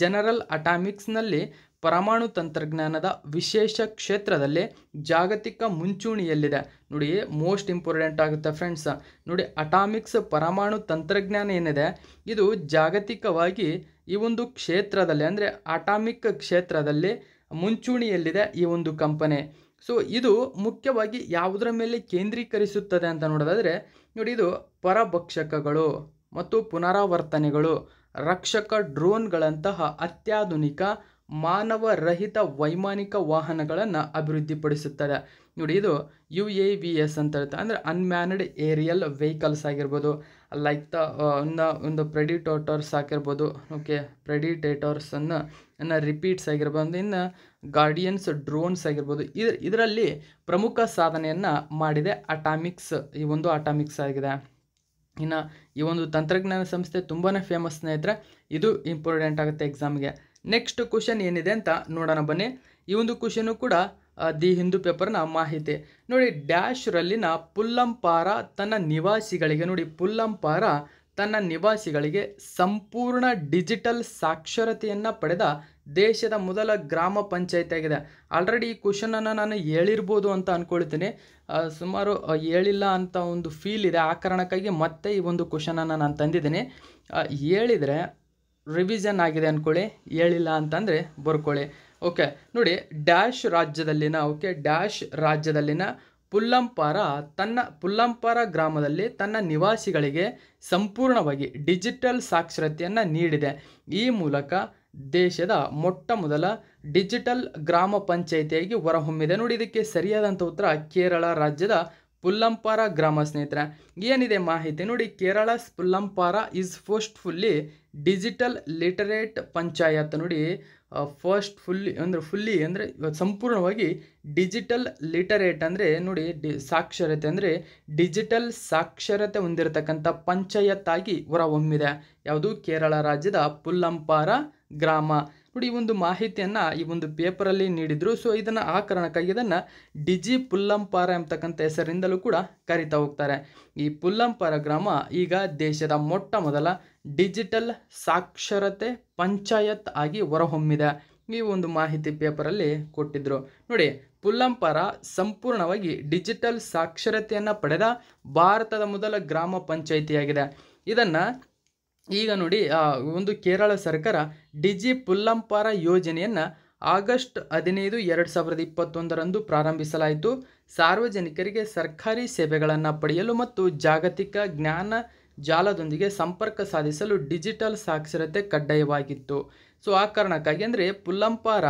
ಜನರಲ್ ಅಟಾಮಿಕ್ಸ್ನಲ್ಲಿ ಪರಮಾಣು ತಂತ್ರಜ್ಞಾನದ ವಿಶೇಷ ಕ್ಷೇತ್ರದಲ್ಲಿ ಜಾಗತಿಕ ಮುಂಚೂಣಿಯಲ್ಲಿದೆ ನೋಡಿ ಮೋಸ್ಟ್ ಇಂಪಾರ್ಟೆಂಟ್ ಆಗುತ್ತೆ ಫ್ರೆಂಡ್ಸ್ ನೋಡಿ ಅಟಾಮಿಕ್ಸ್ ಪರಮಾಣು ತಂತ್ರಜ್ಞಾನ ಏನಿದೆ ಇದು ಜಾಗತಿಕವಾಗಿ ಈ ಒಂದು ಕ್ಷೇತ್ರದಲ್ಲಿ ಅಂದರೆ ಅಟಾಮಿಕ್ ಕ್ಷೇತ್ರದಲ್ಲಿ ಮುಂಚೂಣಿಯಲ್ಲಿದೆ ಈ ಒಂದು ಕಂಪನಿ ಸೊ ಇದು ಮುಖ್ಯವಾಗಿ ಯಾವುದರ ಮೇಲೆ ಕೇಂದ್ರೀಕರಿಸುತ್ತದೆ ಅಂತ ನೋಡೋದಾದರೆ ನೋಡಿ ಇದು ಪರಭಕ್ಷಕಗಳು ಮತ್ತು ಪುನರಾವರ್ತನೆಗಳು ರಕ್ಷಕ ಡ್ರೋನ್ಗಳಂತಹ ಅತ್ಯಾಧುನಿಕ ಮಾನವ ರಹಿತ ವೈಮಾನಿಕ ವಾಹನಗಳನ್ನು ಅಭಿವೃದ್ಧಿಪಡಿಸುತ್ತದೆ ನೋಡಿ ಇದು ಯು ಎ ವಿ ಎಸ್ ಅಂತ ಹೇಳ್ತಾರೆ ಅಂದರೆ ಅನ್ಮ್ಯಾನ್ಡ್ ಏರಿಯಲ್ ವೆಹಿಕಲ್ಸ್ ಆಗಿರ್ಬೋದು ಲೈಕ್ ದ ಒಂದು ಪ್ರೆಡಿಟೋಟರ್ಸ್ ಆಗಿರ್ಬೋದು ಓಕೆ ಪ್ರೆಡಿಟೇಟರ್ಸನ್ನು ಇನ್ನು ರಿಪೀಟ್ಸ್ ಆಗಿರ್ಬೋದು ಇನ್ನು ಗಾರ್ಡಿಯನ್ಸ್ ಡ್ರೋನ್ಸ್ ಆಗಿರ್ಬೋದು ಇದ್ರ ಇದರಲ್ಲಿ ಪ್ರಮುಖ ಸಾಧನೆಯನ್ನು ಮಾಡಿದೆ ಅಟಾಮಿಕ್ಸ್ ಈ ಒಂದು ಅಟಾಮಿಕ್ಸ್ ಆಗಿದೆ ಇನ್ನು ಈ ಒಂದು ತಂತ್ರಜ್ಞಾನ ಸಂಸ್ಥೆ ತುಂಬಾ ಫೇಮಸ್ನೇ ಇದ್ದರೆ ಇದು ಇಂಪಾರ್ಟೆಂಟ್ ಆಗುತ್ತೆ ಎಕ್ಸಾಮ್ಗೆ ನೆಕ್ಸ್ಟ್ ಕ್ವಶನ್ ಏನಿದೆ ಅಂತ ನೋಡೋಣ ಬನ್ನಿ ಈ ಒಂದು ಕ್ವಶನು ಕೂಡ ದಿ ಹಿಂದೂ ಪೇಪರ್ನ ಮಾಹಿತಿ ನೋಡಿ ಡ್ಯಾಶ್ರಲ್ಲಿನ ಪುಲ್ಲಂಪಾರ ತನ್ನ ನಿವಾಸಿಗಳಿಗೆ ನೋಡಿ ಪುಲ್ಲಂಪಾರ ತನ್ನ ನಿವಾಸಿಗಳಿಗೆ ಸಂಪೂರ್ಣ ಡಿಜಿಟಲ್ ಸಾಕ್ಷರತೆಯನ್ನು ಪಡೆದ ದೇಶದ ಮೊದಲ ಗ್ರಾಮ ಪಂಚಾಯತ್ ಆಗಿದೆ ಆಲ್ರೆಡಿ ಈ ಕ್ವಶನನ್ನು ನಾನು ಹೇಳಿರ್ಬೋದು ಅಂತ ಅಂದ್ಕೊಳ್ತೀನಿ ಸುಮಾರು ಹೇಳಿಲ್ಲ ಅಂತ ಒಂದು ಫೀಲ್ ಇದೆ ಆ ಕಾರಣಕ್ಕಾಗಿ ಮತ್ತೆ ಈ ಒಂದು ಕ್ವಶನನ್ನು ನಾನು ತಂದಿದ್ದೀನಿ ಹೇಳಿದರೆ ರಿವಿಷನ್ ಆಗಿದೆ ಅಂದ್ಕೊಳ್ಳಿ ಹೇಳಿಲ್ಲ ಅಂತಂದರೆ ಬರ್ಕೊಳ್ಳಿ ಓಕೆ ನೋಡಿ ಡ್ಯಾಶ್ ರಾಜ್ಯದಲ್ಲಿನ ಓಕೆ ಡ್ಯಾಶ್ ರಾಜ್ಯದಲ್ಲಿನ ಪುಲ್ಲಂಪಾರ ತನ್ನ ಪುಲ್ಲಂಪಾರ ಗ್ರಾಮದಲ್ಲಿ ತನ್ನ ನಿವಾಸಿಗಳಿಗೆ ಸಂಪೂರ್ಣವಾಗಿ ಡಿಜಿಟಲ್ ಸಾಕ್ಷರತೆಯನ್ನು ನೀಡಿದೆ ಈ ಮೂಲಕ ದೇಶದ ಮೊಟ್ಟ ಮೊದಲ ಡಿಜಿಟಲ್ ಗ್ರಾಮ ಪಂಚಾಯಿತಿಯಾಗಿ ಹೊರಹೊಮ್ಮಿದೆ ನೋಡಿ ಇದಕ್ಕೆ ಸರಿಯಾದಂಥ ಉತ್ತರ ಕೇರಳ ರಾಜ್ಯದ ಪುಲ್ಲಂಪಾರ ಗ್ರಾಮ ಸ್ನೇಹಿತರೆ ಏನಿದೆ ಮಾಹಿತಿ ನೋಡಿ Kerala Pullampara is first fully digital literate panchayat ನೋಡಿ ಫಸ್ಟ್ ಫುಲ್ಲಿ ಅಂದರೆ ಫುಲ್ಲಿ ಅಂದರೆ ಸಂಪೂರ್ಣವಾಗಿ ಡಿಜಿಟಲ್ ಲಿಟರೇಟ್ ಅಂದರೆ ನೋಡಿ ಡಿ ಸಾಕ್ಷರತೆ ಅಂದರೆ ಡಿಜಿಟಲ್ ಸಾಕ್ಷರತೆ ಹೊಂದಿರತಕ್ಕಂಥ ಪಂಚಾಯತ್ ಆಗಿ ಹೊರಹೊಮ್ಮಿದೆ ಯಾವುದು ಕೇರಳ ರಾಜ್ಯದ ಪುಲ್ಲಂಪಾರ ಗ್ರಾಮ ನೋಡಿ ಈ ಒಂದು ಮಾಹಿತಿಯನ್ನು ಈ ಒಂದು ಪೇಪರಲ್ಲಿ ನೀಡಿದರು ಸೊ ಇದನ್ನು ಆ ಕಾರಣಕ್ಕಾಗಿ ಇದನ್ನು ಡಿಜಿ ಪುಲ್ಲಂಪಾರ ಎಂಬತಕ್ಕಂಥ ಹೆಸರಿಂದಲೂ ಕೂಡ ಕರಿತಾ ಹೋಗ್ತಾರೆ ಈ ಪುಲ್ಲಂಪಾರ ಗ್ರಾಮ ಈಗ ದೇಶದ ಮೊಟ್ಟ ಮೊದಲ ಡಿಜಿಟಲ್ ಸಾಕ್ಷರತೆ ಪಂಚಾಯತ್ ಆಗಿ ಹೊರಹೊಮ್ಮಿದೆ ಈ ಒಂದು ಮಾಹಿತಿ ಪೇಪರಲ್ಲಿ ಕೊಟ್ಟಿದ್ದರು ನೋಡಿ ಪುಲ್ಲಂಪಾರ ಸಂಪೂರ್ಣವಾಗಿ ಡಿಜಿಟಲ್ ಸಾಕ್ಷರತೆಯನ್ನು ಪಡೆದ ಭಾರತದ ಮೊದಲ ಗ್ರಾಮ ಪಂಚಾಯಿತಿಯಾಗಿದೆ ಇದನ್ನು ಈಗ ನೋಡಿ ಒಂದು ಕೇರಳ ಸರ್ಕಾರ ಡಿಜಿ ಪುಲ್ಲಂಪಾರ ಯೋಜನೆಯನ್ನು ಆಗಸ್ಟ್ ಹದಿನೈದು ಎರಡು ಸಾವಿರದ ಇಪ್ಪತ್ತೊಂದರಂದು ಪ್ರಾರಂಭಿಸಲಾಯಿತು ಸಾರ್ವಜನಿಕರಿಗೆ ಸರ್ಕಾರಿ ಸೇವೆಗಳನ್ನು ಪಡೆಯಲು ಮತ್ತು ಜಾಗತಿಕ ಜ್ಞಾನ ಜಾಲದೊಂದಿಗೆ ಸಂಪರ್ಕ ಸಾಧಿಸಲು ಡಿಜಿಟಲ್ ಸಾಕ್ಷರತೆ ಕಡ್ಡಾಯವಾಗಿತ್ತು ಸೊ ಆ ಕಾರಣಕ್ಕಾಗಿ ಅಂದರೆ ಪುಲ್ಲಂಪಾರ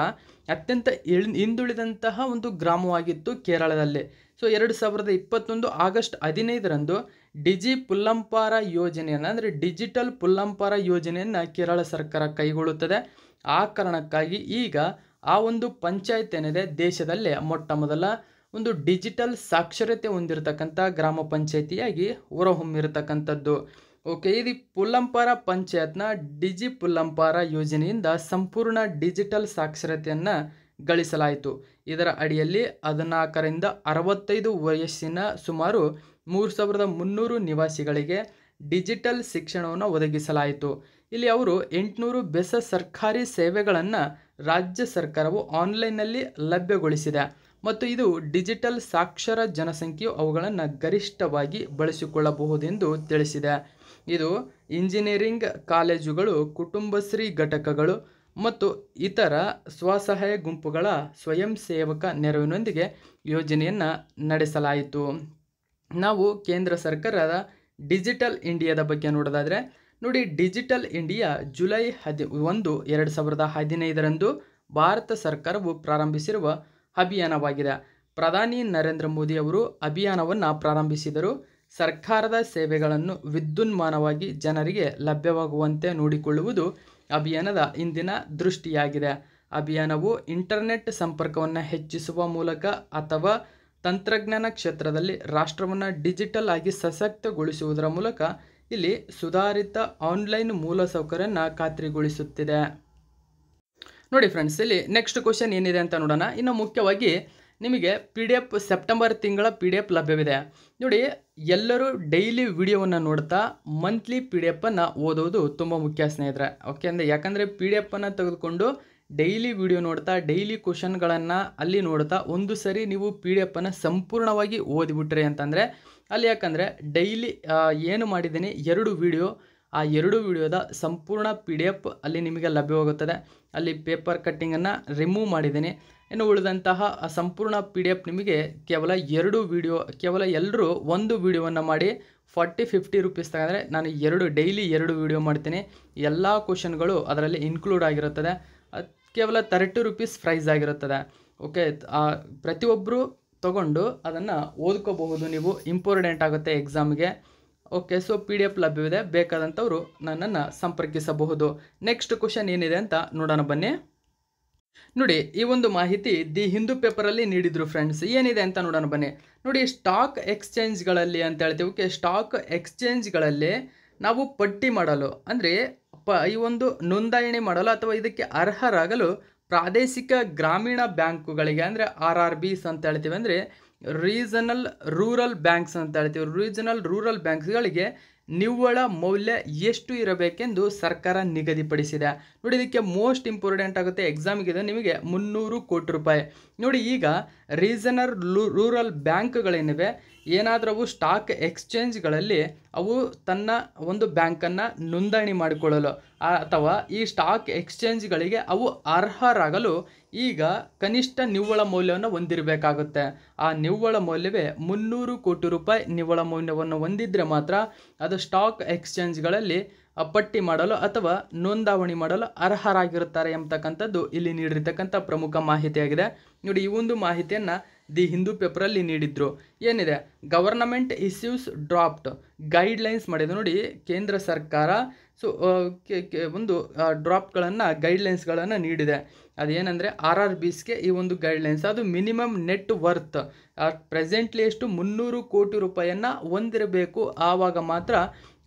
ಅತ್ಯಂತ ಇಳ್ ಹಿಂದುಳಿದಂತಹ ಒಂದು ಗ್ರಾಮವಾಗಿತ್ತು ಕೇರಳದಲ್ಲಿ ಸೊ ಎರಡು ಸಾವಿರದ ಇಪ್ಪತ್ತೊಂದು ಆಗಸ್ಟ್ ಹದಿನೈದರಂದು ಡಿಜಿ ಪುಲ್ಲಂಪಾರ ಯೋಜನೆಯನ್ನು ಅಂದರೆ ಡಿಜಿಟಲ್ ಪುಲ್ಲಂಪಾರ ಯೋಜನೆಯನ್ನು ಕೇರಳ ಸರ್ಕಾರ ಕೈಗೊಳ್ಳುತ್ತದೆ ಆ ಕಾರಣಕ್ಕಾಗಿ ಈಗ ಆ ಒಂದು ಪಂಚಾಯತ್ ಏನಿದೆ ದೇಶದಲ್ಲೇ ಮೊಟ್ಟ ಮೊದಲ ಒಂದು ಡಿಜಿಟಲ್ ಸಾಕ್ಷರತೆ ಹೊಂದಿರತಕ್ಕಂಥ ಗ್ರಾಮ ಪಂಚಾಯತಿಯಾಗಿ ಹೊರಹೊಮ್ಮಿರತಕ್ಕಂಥದ್ದು ಓಕೆ ಇದು ಪುಲ್ಲಂಪಾರ ಪಂಚಾಯತ್ನ ಡಿಜಿ ಪುಲ್ಲಂಪಾರ ಯೋಜನೆಯಿಂದ ಸಂಪೂರ್ಣ ಡಿಜಿಟಲ್ ಸಾಕ್ಷರತೆಯನ್ನು ಗಳಿಸಲಾಯಿತು ಇದರ ಅಡಿಯಲ್ಲಿ ಹದಿನಾಲ್ಕರಿಂದ ಅರವತ್ತೈದು ವಯಸ್ಸಿನ ಸುಮಾರು ಮೂರು ಸಾವಿರದ ಮುನ್ನೂರು ನಿವಾಸಿಗಳಿಗೆ ಡಿಜಿಟಲ್ ಶಿಕ್ಷಣವನ್ನು ಒದಗಿಸಲಾಯಿತು ಇಲ್ಲಿ ಅವರು ಎಂಟುನೂರು ಬೆಸ ಸರ್ಕಾರಿ ಸೇವೆಗಳನ್ನು ರಾಜ್ಯ ಸರ್ಕಾರವು ಆನ್ಲೈನ್ನಲ್ಲಿ ಲಭ್ಯಗೊಳಿಸಿದೆ ಮತ್ತು ಇದು ಡಿಜಿಟಲ್ ಸಾಕ್ಷರ ಜನಸಂಖ್ಯೆಯು ಅವುಗಳನ್ನು ಗರಿಷ್ಠವಾಗಿ ಬಳಸಿಕೊಳ್ಳಬಹುದೆಂದು ತಿಳಿಸಿದೆ ಇದು ಇಂಜಿನಿಯರಿಂಗ್ ಕಾಲೇಜುಗಳು ಕುಟುಂಬಶ್ರೀ ಘಟಕಗಳು ಮತ್ತು ಇತರ ಸ್ವಸಹಾಯ ಗುಂಪುಗಳ ಸ್ವಯಂ ಸೇವಕ ನೆರವಿನೊಂದಿಗೆ ಯೋಜನೆಯನ್ನು ನಡೆಸಲಾಯಿತು ನಾವು ಕೇಂದ್ರ ಸರ್ಕಾರದ ಡಿಜಿಟಲ್ ಇಂಡಿಯಾದ ಬಗ್ಗೆ ನೋಡೋದಾದರೆ ನೋಡಿ ಡಿಜಿಟಲ್ ಇಂಡಿಯಾ ಜುಲೈ ಹದಿ ಒಂದು ಎರಡು ಸಾವಿರದ ಹದಿನೈದರಂದು ಭಾರತ ಸರ್ಕಾರವು ಪ್ರಾರಂಭಿಸಿರುವ ಅಭಿಯಾನವಾಗಿದೆ ಪ್ರಧಾನಿ ನರೇಂದ್ರ ಮೋದಿ ಅವರು ಅಭಿಯಾನವನ್ನು ಪ್ರಾರಂಭಿಸಿದರು ಸರ್ಕಾರದ ಸೇವೆಗಳನ್ನು ವಿದ್ಯುನ್ಮಾನವಾಗಿ ಜನರಿಗೆ ಲಭ್ಯವಾಗುವಂತೆ ನೋಡಿಕೊಳ್ಳುವುದು ಅಭಿಯಾನದ ಇಂದಿನ ದೃಷ್ಟಿಯಾಗಿದೆ ಅಭಿಯಾನವು ಇಂಟರ್ನೆಟ್ ಸಂಪರ್ಕವನ್ನು ಹೆಚ್ಚಿಸುವ ಮೂಲಕ ಅಥವಾ ತಂತ್ರಜ್ಞಾನ ಕ್ಷೇತ್ರದಲ್ಲಿ ರಾಷ್ಟ್ರವನ್ನು ಡಿಜಿಟಲ್ ಆಗಿ ಸಶಕ್ತಗೊಳಿಸುವುದರ ಮೂಲಕ ಇಲ್ಲಿ ಸುಧಾರಿತ ಆನ್ಲೈನ್ ಮೂಲಸೌಕರ್ಯನ ಖಾತ್ರಿಗೊಳಿಸುತ್ತಿದೆ ನೋಡಿ ಫ್ರೆಂಡ್ಸ್ ಇಲ್ಲಿ ನೆಕ್ಸ್ಟ್ ಕ್ವಶನ್ ಏನಿದೆ ಅಂತ ನೋಡೋಣ ಇನ್ನು ಮುಖ್ಯವಾಗಿ ನಿಮಗೆ ಪಿ ಡಿ ಎಫ್ ಸೆಪ್ಟೆಂಬರ್ ತಿಂಗಳ ಪಿ ಡಿ ಎಫ್ ಲಭ್ಯವಿದೆ ನೋಡಿ ಎಲ್ಲರೂ ಡೈಲಿ ವಿಡಿಯೋವನ್ನು ನೋಡ್ತಾ ಮಂತ್ಲಿ ಪಿ ಡಿ ಎಫನ್ನು ಓದೋದು ತುಂಬ ಮುಖ್ಯ ಸ್ನೇಹಿತರೆ ಓಕೆ ಅಂದರೆ ಯಾಕಂದರೆ ಪಿ ಡಿ ಎಫನ್ನು ತೆಗೆದುಕೊಂಡು ಡೈಲಿ ವಿಡಿಯೋ ನೋಡ್ತಾ ಡೈಲಿ ಕ್ವಶನ್ಗಳನ್ನು ಅಲ್ಲಿ ನೋಡ್ತಾ ಒಂದು ಸರಿ ನೀವು ಪಿ ಡಿ ಎಫನ್ನು ಸಂಪೂರ್ಣವಾಗಿ ಓದಿಬಿಟ್ರಿ ಅಂತಂದರೆ ಅಲ್ಲಿ ಯಾಕಂದರೆ ಡೈಲಿ ಏನು ಮಾಡಿದ್ದೀನಿ ಎರಡು ವಿಡಿಯೋ ಆ ಎರಡು ವಿಡಿಯೋದ ಸಂಪೂರ್ಣ ಪಿ ಡಿ ಎಫ್ ಅಲ್ಲಿ ನಿಮಗೆ ಲಭ್ಯವಾಗುತ್ತದೆ ಅಲ್ಲಿ ಪೇಪರ್ ಕಟ್ಟಿಂಗನ್ನು ರಿಮೂವ್ ಮಾಡಿದ್ದೀನಿ ಇನ್ನು ಉಳಿದಂತಹ ಸಂಪೂರ್ಣ ಪಿ ಡಿ ಎಫ್ ನಿಮಗೆ ಕೇವಲ ಎರಡು ವಿಡಿಯೋ ಕೇವಲ ಎಲ್ಲರೂ ಒಂದು ವಿಡಿಯೋವನ್ನು ಮಾಡಿ ಫಾರ್ಟಿ ಫಿಫ್ಟಿ ರುಪೀಸ್ ತಗೊಂಡ್ರೆ ನಾನು ಎರಡು ಡೈಲಿ ಎರಡು ವಿಡಿಯೋ ಮಾಡ್ತೀನಿ ಎಲ್ಲ ಕ್ವಶನ್ಗಳು ಅದರಲ್ಲಿ ಇನ್ಕ್ಲೂಡ್ ಆಗಿರುತ್ತದೆ ಕೇವಲ ತರ್ಟಿ ರುಪೀಸ್ ಪ್ರೈಸ್ ಆಗಿರುತ್ತದೆ ಓಕೆ ಪ್ರತಿಯೊಬ್ಬರು ತಗೊಂಡು ಅದನ್ನು ಓದ್ಕೋಬಹುದು ನೀವು ಇಂಪಾರ್ಟೆಂಟ್ ಆಗುತ್ತೆ ಎಕ್ಸಾಮ್ಗೆ okay so P D F ಲಭ್ಯವಿದೆ ಬೇಕಾದಂಥವರು ನನ್ನನ್ನು ಸಂಪರ್ಕಿಸಬಹುದು ನೆಕ್ಸ್ಟ್ ಕ್ವಶನ್ ಏನಿದೆ ಅಂತ ನೋಡೋಣ ಬನ್ನಿ ನೋಡಿ ಈ ಒಂದು ಮಾಹಿತಿ ದಿ ಹಿಂದೂ ಪೇಪರಲ್ಲಿ ನೀಡಿದ್ರು ಫ್ರೆಂಡ್ಸ್ ಏನಿದೆ ಅಂತ ನೋಡೋಣ ಬನ್ನಿ ನೋಡಿ ಸ್ಟಾಕ್ ಎಕ್ಸ್ಚೇಂಜ್ಗಳಲ್ಲಿ ಅಂತ ಹೇಳ್ತೀವಿ ಓಕೆ ಸ್ಟಾಕ್ ಎಕ್ಸ್ಚೇಂಜ್ಗಳಲ್ಲಿ ನಾವು ಪಟ್ಟಿ ಮಾಡಲು ಅಂದರೆ ಪ ಈ ಒಂದು ನೋಂದಣಿ ಮಾಡಲು ಅಥವಾ ಇದಕ್ಕೆ ಅರ್ಹರಾಗಲು ಪ್ರಾದೇಶಿಕ ಗ್ರಾಮೀಣ ಬ್ಯಾಂಕುಗಳಿಗೆ ಅಂದರೆ ಆರ್ ಆರ್ ಬಿಸ್ ಅಂತ ಹೇಳ್ತೀವಿ ಅಂದರೆ ರೀಜನಲ್ ರೂರಲ್ ಬ್ಯಾಂಕ್ಸ್ ಅಂತ ಹೇಳ್ತೀವಿ ರೀಜನಲ್ ರೂರಲ್ ಬ್ಯಾಂಕ್ಸ್ಗಳಿಗೆ ನಿವ್ವಳ ಮೌಲ್ಯ ಎಷ್ಟು ಇರಬೇಕೆಂದು ಸರ್ಕಾರ ನಿಗದಿಪಡಿಸಿದೆ ನೋಡಿ ಇದಕ್ಕೆ ಮೋಸ್ಟ್ ಇಂಪಾರ್ಟೆಂಟ್ ಆಗುತ್ತೆ ಎಕ್ಸಾಮ್ಗೆ ನಿಮಗೆ ಮುನ್ನೂರು ಕೋಟಿ ರೂಪಾಯಿ ನೋಡಿ ಈಗ ರೀಜನಲ್ ರೂರಲ್ ಬ್ಯಾಂಕ್ಗಳೇನಿವೆ ಏನಾದರೂ ಸ್ಟಾಕ್ ಎಕ್ಸ್ಚೇಂಜ್ಗಳಲ್ಲಿ ಅವು ತನ್ನ ಒಂದು ಬ್ಯಾಂಕನ್ನು ನೋಂದಣಿ ಮಾಡಿಕೊಳ್ಳಲು ಅಥವಾ ಈ ಸ್ಟಾಕ್ ಎಕ್ಸ್ಚೇಂಜ್ಗಳಿಗೆ ಅವು ಅರ್ಹರಾಗಲು ಈಗ ಕನಿಷ್ಠ ನಿವ್ವಳ ಮೌಲ್ಯವನ್ನು ಹೊಂದಿರಬೇಕಾಗುತ್ತೆ ಆ ನಿವ್ವಳ ಮೌಲ್ಯವೇ ಮುನ್ನೂರು ಕೋಟಿ ರೂಪಾಯಿ ನಿವ್ವಳ ಮೌಲ್ಯವನ್ನು ಹೊಂದಿದ್ರೆ ಮಾತ್ರ ಅದು ಸ್ಟಾಕ್ ಎಕ್ಸ್ಚೇಂಜ್ಗಳಲ್ಲಿ ಪಟ್ಟಿ ಮಾಡಲು ಅಥವಾ ನೋಂದಾವಣಿ ಮಾಡಲು ಅರ್ಹರಾಗಿರುತ್ತಾರೆ ಎಂಬತಕ್ಕಂಥದ್ದು ಇಲ್ಲಿ ನೀಡಿರ್ತಕ್ಕಂಥ ಪ್ರಮುಖ ಮಾಹಿತಿಯಾಗಿದೆ ನೋಡಿ ಈ ಒಂದು ಮಾಹಿತಿಯನ್ನು ದಿ ಹಿಂದೂ ಪೇಪರಲ್ಲಿ ನೀಡಿದ್ರು ಏನಿದೆ ಗವರ್ನಮೆಂಟ್ ಇಶ್ಯೂಸ್ ಡ್ರಾಪ್ಟ್ ಗೈಡ್ಲೈನ್ಸ್ ಮಾಡಿದೆ ನೋಡಿ ಕೇಂದ್ರ ಸರ್ಕಾರ ಸೊ ಒಂದು ಡ್ರಾಪ್ಗಳನ್ನು ಗೈಡ್ಲೈನ್ಸ್ಗಳನ್ನು ನೀಡಿದೆ ಅದೇನೆಂದರೆ ಆರ್ ಆರ್ ಬಿಸ್ಗೆ ಈ ಒಂದು ಗೈಡ್ಲೈನ್ಸ್ ಅದು ಮಿನಿಮಮ್ ನೆಟ್ ವರ್ತ್ ಪ್ರೆಸೆಂಟ್ಲಿ ಎಷ್ಟು ಮುನ್ನೂರು ಕೋಟಿ ರೂಪಾಯಿಯನ್ನು ಹೊಂದಿರಬೇಕು ಆವಾಗ ಮಾತ್ರ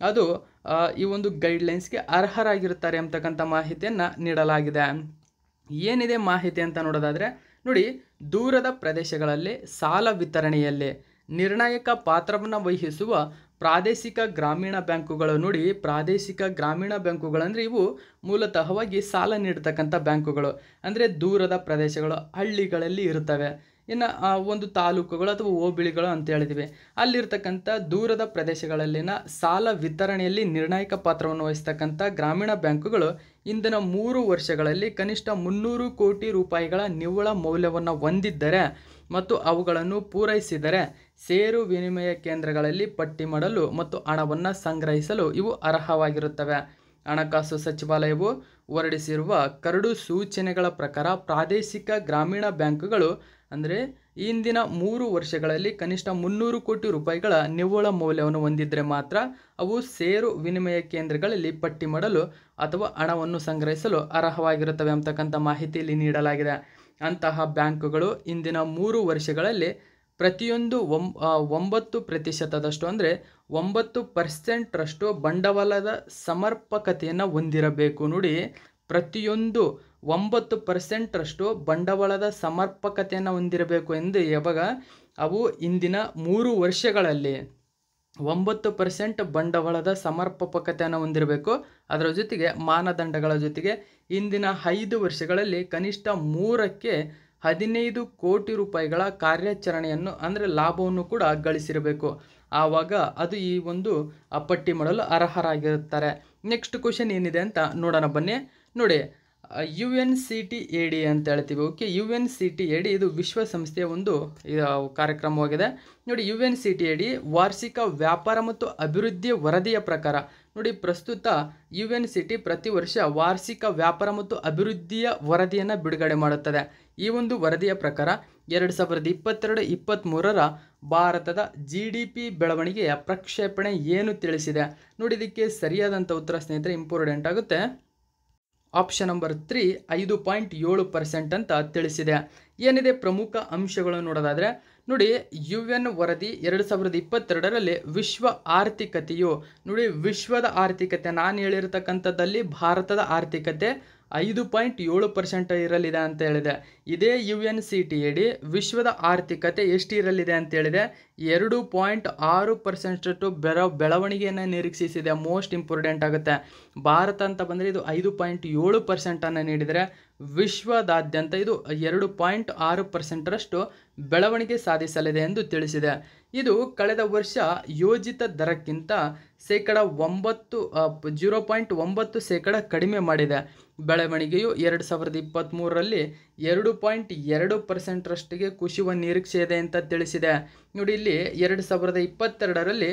ಅದು ಈ ಒಂದು ಗೈಡ್ಲೈನ್ಸ್ಗೆ ಅರ್ಹರಾಗಿರ್ತಾರೆ ಅಂತಕ್ಕಂಥ ಮಾಹಿತಿಯನ್ನು ನೀಡಲಾಗಿದೆ ಏನಿದೆ ಮಾಹಿತಿ ಅಂತ ನೋಡೋದಾದರೆ ನೋಡಿ ದೂರದ ಪ್ರದೇಶಗಳಲ್ಲಿ ಸಾಲ ವಿತರಣೆಯಲ್ಲಿ ನಿರ್ಣಾಯಕ ಪಾತ್ರವನ್ನು ವಹಿಸುವ ಪ್ರಾದೇಶಿಕ ಗ್ರಾಮೀಣ ಬ್ಯಾಂಕುಗಳು ನೋಡಿ ಪ್ರಾದೇಶಿಕ ಗ್ರಾಮೀಣ ಬ್ಯಾಂಕುಗಳಂದರೆ ಇವು ಮೂಲತಃವಾಗಿ ಸಾಲ ನೀಡತಕ್ಕಂಥ ಬ್ಯಾಂಕುಗಳು ಅಂದರೆ ದೂರದ ಪ್ರದೇಶಗಳು ಹಳ್ಳಿಗಳಲ್ಲಿ ಇರುತ್ತವೆ ಇನ್ನು ಆ ಒಂದು ತಾಲೂಕುಗಳು ಅಥವಾ ಹೋಬಳಿಗಳು ಅಂತ ಹೇಳಿದಿವಿ ಅಲ್ಲಿರ್ತಕ್ಕಂಥ ದೂರದ ಪ್ರದೇಶಗಳಲ್ಲಿನ ಸಾಲ ವಿತರಣೆಯಲ್ಲಿ ನಿರ್ಣಾಯಕ ಪಾತ್ರವನ್ನು ವಹಿಸ್ತಕ್ಕಂಥ ಗ್ರಾಮೀಣ ಬ್ಯಾಂಕುಗಳು ಇಂದಿನ ಮೂರು ವರ್ಷಗಳಲ್ಲಿ ಕನಿಷ್ಠ ಮುನ್ನೂರು ಕೋಟಿ ರೂಪಾಯಿಗಳ ನಿವ್ವಳ ಮೌಲ್ಯವನ್ನು ಹೊಂದಿದ್ದರೆ ಮತ್ತು ಅವುಗಳನ್ನು ಪೂರೈಸಿದರೆ ಸೇರು ವಿನಿಮಯ ಕೇಂದ್ರಗಳಲ್ಲಿ ಪಟ್ಟಿ ಮಾಡಲು ಮತ್ತು ಹಣವನ್ನು ಸಂಗ್ರಹಿಸಲು ಇವು ಅರ್ಹವಾಗಿರುತ್ತವೆ ಹಣಕಾಸು ಸಚಿವಾಲಯವು ಹೊರಡಿಸಿರುವ ಕರಡು ಸೂಚನೆಗಳ ಪ್ರಕಾರ ಪ್ರಾದೇಶಿಕ ಗ್ರಾಮೀಣ ಬ್ಯಾಂಕುಗಳು ಅಂದರೆ ಇಂದಿನ ಮೂರು ವರ್ಷಗಳಲ್ಲಿ ಕನಿಷ್ಠ ಮುನ್ನೂರು ಕೋಟಿ ರೂಪಾಯಿಗಳ ನಿವ್ವಳ ಮೌಲ್ಯವನ್ನು ಹೊಂದಿದ್ದರೆ ಮಾತ್ರ ಅವು ಸೇರು ವಿನಿಮಯ ಕೇಂದ್ರಗಳಲ್ಲಿ ಪಟ್ಟಿ ಮಾಡಲು ಅಥವಾ ಹಣವನ್ನು ಸಂಗ್ರಹಿಸಲು ಅರ್ಹವಾಗಿರುತ್ತವೆ ಅಂತಕ್ಕಂಥ ಮಾಹಿತಿಯಲ್ಲಿ ನೀಡಲಾಗಿದೆ ಅಂತಹ ಬ್ಯಾಂಕುಗಳು ಇಂದಿನ ಮೂರು ವರ್ಷಗಳಲ್ಲಿ ಪ್ರತಿಯೊಂದು ಒಂಬತ್ತು ಪ್ರತಿಶತದಷ್ಟು ಅಂದರೆ ಒಂಬತ್ತು ಪರ್ಸೆಂಟ್ರಷ್ಟು ಬಂಡವಾಳದ ಸಮರ್ಪಕತೆಯನ್ನು ಹೊಂದಿರಬೇಕು ನೋಡಿ ಪ್ರತಿಯೊಂದು ಒಂಬತ್ತು ಪರ್ಸೆಂಟ್ರಷ್ಟು ಬಂಡವಾಳದ ಸಮರ್ಪಕತೆಯನ್ನು ಹೊಂದಿರಬೇಕು ಎಂದು ಯಾವಾಗ ಅವು ಇಂದಿನ ಮೂರು ವರ್ಷಗಳಲ್ಲಿ ಒಂಬತ್ತು ಪರ್ಸೆಂಟ್ ಬಂಡವಾಳದ ಸಮರ್ಪಕತೆಯನ್ನು ಹೊಂದಿರಬೇಕು ಅದರ ಜೊತೆಗೆ ಮಾನದಂಡಗಳ ಜೊತೆಗೆ ಇಂದಿನ ಐದು ವರ್ಷಗಳಲ್ಲಿ ಕನಿಷ್ಠ ಮೂರಕ್ಕೆ ಹದಿನೈದು ಕೋಟಿ ರೂಪಾಯಿಗಳ ಕಾರ್ಯಾಚರಣೆಯನ್ನು ಅಂದರೆ ಲಾಭವನ್ನು ಕೂಡ ಗಳಿಸಿರಬೇಕು ಆವಾಗ ಅದು ಈ ಒಂದು ಪಟ್ಟಿ ಮಾಡಲು ಅರ್ಹರಾಗಿರುತ್ತಾರೆ ನೆಕ್ಸ್ಟ್ ಕ್ವಶನ್ ಏನಿದೆ ಅಂತ ನೋಡೋಣ ಬನ್ನಿ ನೋಡಿ U N C T A D ಅಂತ ಹೇಳ್ತೀವಿ okay U N C T A D ಇದು ವಿಶ್ವಸಂಸ್ಥೆಯ ಒಂದು ಕಾರ್ಯಕ್ರಮವಾಗಿದೆ ನೋಡಿ U N C T A D ವಾರ್ಷಿಕ ವ್ಯಾಪಾರ ಮತ್ತು ಅಭಿವೃದ್ಧಿ ವರದಿಯ ಪ್ರಕಾರ ನೋಡಿ ಪ್ರಸ್ತುತ ಯು ಎನ್ ಸಿ ಟಿ ಪ್ರತಿ ವರ್ಷ ವಾರ್ಷಿಕ ವ್ಯಾಪಾರ ಮತ್ತು ಅಭಿವೃದ್ಧಿಯ ವರದಿಯನ್ನು ಬಿಡುಗಡೆ ಮಾಡುತ್ತದೆ ಈ ಒಂದು ವರದಿಯ ಪ್ರಕಾರ ಎರಡು ಸಾವಿರದ ಇಪ್ಪತ್ತೆರಡು ಇಪ್ಪತ್ತ್ಮೂರರ ಭಾರತದ ಜಿ ಡಿ ಪಿ ಬೆಳವಣಿಗೆಯ ಪ್ರಕ್ಷೇಪಣೆ ಏನು ತಿಳಿಸಿದೆ ನೋಡಿ ಇದಕ್ಕೆ ಸರಿಯಾದಂಥ ಉತ್ತರ ಸ್ನೇಹಿತರೆ ಇಂಪಾರ್ಟೆಂಟ್ ಆಗುತ್ತೆ ಆಪ್ಷನ್ ನಂಬರ್ ತ್ರೀ ಐದು ಪಾಯಿಂಟ್ ಏಳು ಪರ್ಸೆಂಟ್ ಅಂತ ತಿಳಿಸಿದೆ ಏನಿದೆ ಪ್ರಮುಖ ಅಂಶಗಳು ನೋಡೋದಾದರೆ ನೋಡಿ ಯು ಎನ್ ವರದಿ ಎರಡು ಸಾವಿರದ ಇಪ್ಪತ್ತೆರಡರಲ್ಲಿ ವಿಶ್ವ ಆರ್ಥಿಕತೆಯು ನೋಡಿ ವಿಶ್ವದ ಆರ್ಥಿಕತೆ ನಾನು ಹೇಳಿರ್ತಕ್ಕಂಥದ್ದಲ್ಲಿ ಭಾರತದ ಆರ್ಥಿಕತೆ ಐದು ಪಾಯಿಂಟ್ ಏಳು ಪರ್ಸೆಂಟ್ ಇರಲಿದೆ ಅಂತ ಹೇಳಿದೆ ಇದೇ ಯು ಎನ್ ಸಿ ಟಿ ಯಡಿ ವಿಶ್ವದ ಆರ್ಥಿಕತೆ ಎಷ್ಟು ಎಷ್ಟಿರಲಿದೆ ಹೇಳಿದೆ ಎರಡು ಪಾಯಿಂಟ್ ಆರು ಪರ್ಸೆಂಟಷ್ಟು ಬೆರ ಬೆಳವಣಿಗೆಯನ್ನು ನಿರೀಕ್ಷಿಸಿದೆ ಮೋಸ್ಟ್ ಇಂಪಾರ್ಟೆಂಟ್ ಆಗುತ್ತೆ ಭಾರತ ಅಂತ ಬಂದರೆ ಇದು ಐದು ಪಾಯಿಂಟ್ ಏಳು ಪರ್ಸೆಂಟನ್ನು ನೀಡಿದರೆ ವಿಶ್ವದಾದ್ಯಂತ ಇದು ಎರಡು ಪಾಯಿಂಟ್ ಆರು ಪರ್ಸೆಂಟರಷ್ಟು ಬೆಳವಣಿಗೆ ಸಾಧಿಸಲಿದೆ ಎಂದು ತಿಳಿಸಿದೆ ಇದು ಕಳೆದ ವರ್ಷ ಯೋಜಿತ ದರಕ್ಕಿಂತ ಶೇಕಡ ಒಂಬತ್ತು ಜೀರೋ ಪಾಯಿಂಟ್ ಒಂಬತ್ತು ಶೇಕಡ ಕಡಿಮೆ ಮಾಡಿದೆ ಬೆಳವಣಿಗೆಯು ಎರಡು ಸಾವಿರದ ಇಪ್ಪತ್ತ್ಮೂರರಲ್ಲಿ ಎರಡು ಪಾಯಿಂಟ್ ಎರಡು ಪರ್ಸೆಂಟ್ರಷ್ಟಿಗೆ ಕುಸಿಯುವ ನಿರೀಕ್ಷೆ ಇದೆ ಅಂತ ತಿಳಿಸಿದೆ ನೋಡಿ ಇಲ್ಲಿ ಎರಡು ಸಾವಿರದ ಇಪ್ಪತ್ತೆರಡರಲ್ಲಿ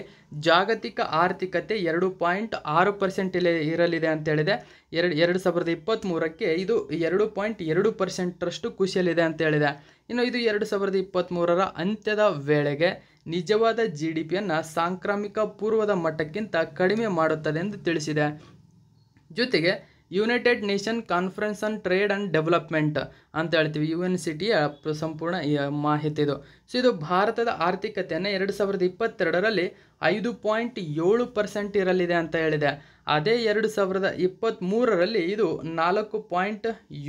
ಜಾಗತಿಕ ಆರ್ಥಿಕತೆ ಎರಡು ಪಾಯಿಂಟ್ ಆರು ಪರ್ಸೆಂಟ್ ಇಲ್ಲಿ ಇರಲಿದೆ ಅಂತೇಳಿದೆ ಎರಡು ಎರಡು ಸಾವಿರದ ಇಪ್ಪತ್ತ್ಮೂರಕ್ಕೆ ಇದು ಎರಡು ಪಾಯಿಂಟ್ ಎರಡು ಪರ್ಸೆಂಟ್ರಷ್ಟು ಕುಸಿಯಲಿದೆ ಅಂತೇಳಿದೆ ಇನ್ನು ಇದು ಎರಡು ಸಾವಿರದ ಇಪ್ಪತ್ತ್ಮೂರರ ಅಂತ್ಯದ ವೇಳೆಗೆ ನಿಜವಾದ ಜಿ ಡಿ ಪಿಯನ್ನು ಸಾಂಕ್ರಾಮಿಕ ಪೂರ್ವದ ಮಟ್ಟಕ್ಕಿಂತ ಕಡಿಮೆ ಮಾಡುತ್ತದೆ ಎಂದು ತಿಳಿಸಿದೆ ಜೊತೆಗೆ United Nation Conference on Trade and Development ಅಂತ ಹೇಳ್ತೀವಿ ಯು ಎನ್ ಸಿಟಿಯ ಸಂಪೂರ್ಣ ಮಾಹಿತಿ ಇದು ಸೊ ಇದು ಭಾರತದ ಆರ್ಥಿಕತೆಯನ್ನು ಎರಡು ಸಾವಿರದ ಇಪ್ಪತ್ತೆರಡರಲ್ಲಿ ಐದು ಪಾಯಿಂಟ್ ಏಳು ಪರ್ಸೆಂಟ್ ಇರಲಿದೆ ಅಂತ ಹೇಳಿದೆ ಅದೇ ಎರಡು ಸಾವಿರದ ಇಪ್ಪತ್ತ್ಮೂರರಲ್ಲಿ ಇದು ನಾಲ್ಕು ಪಾಯಿಂಟ್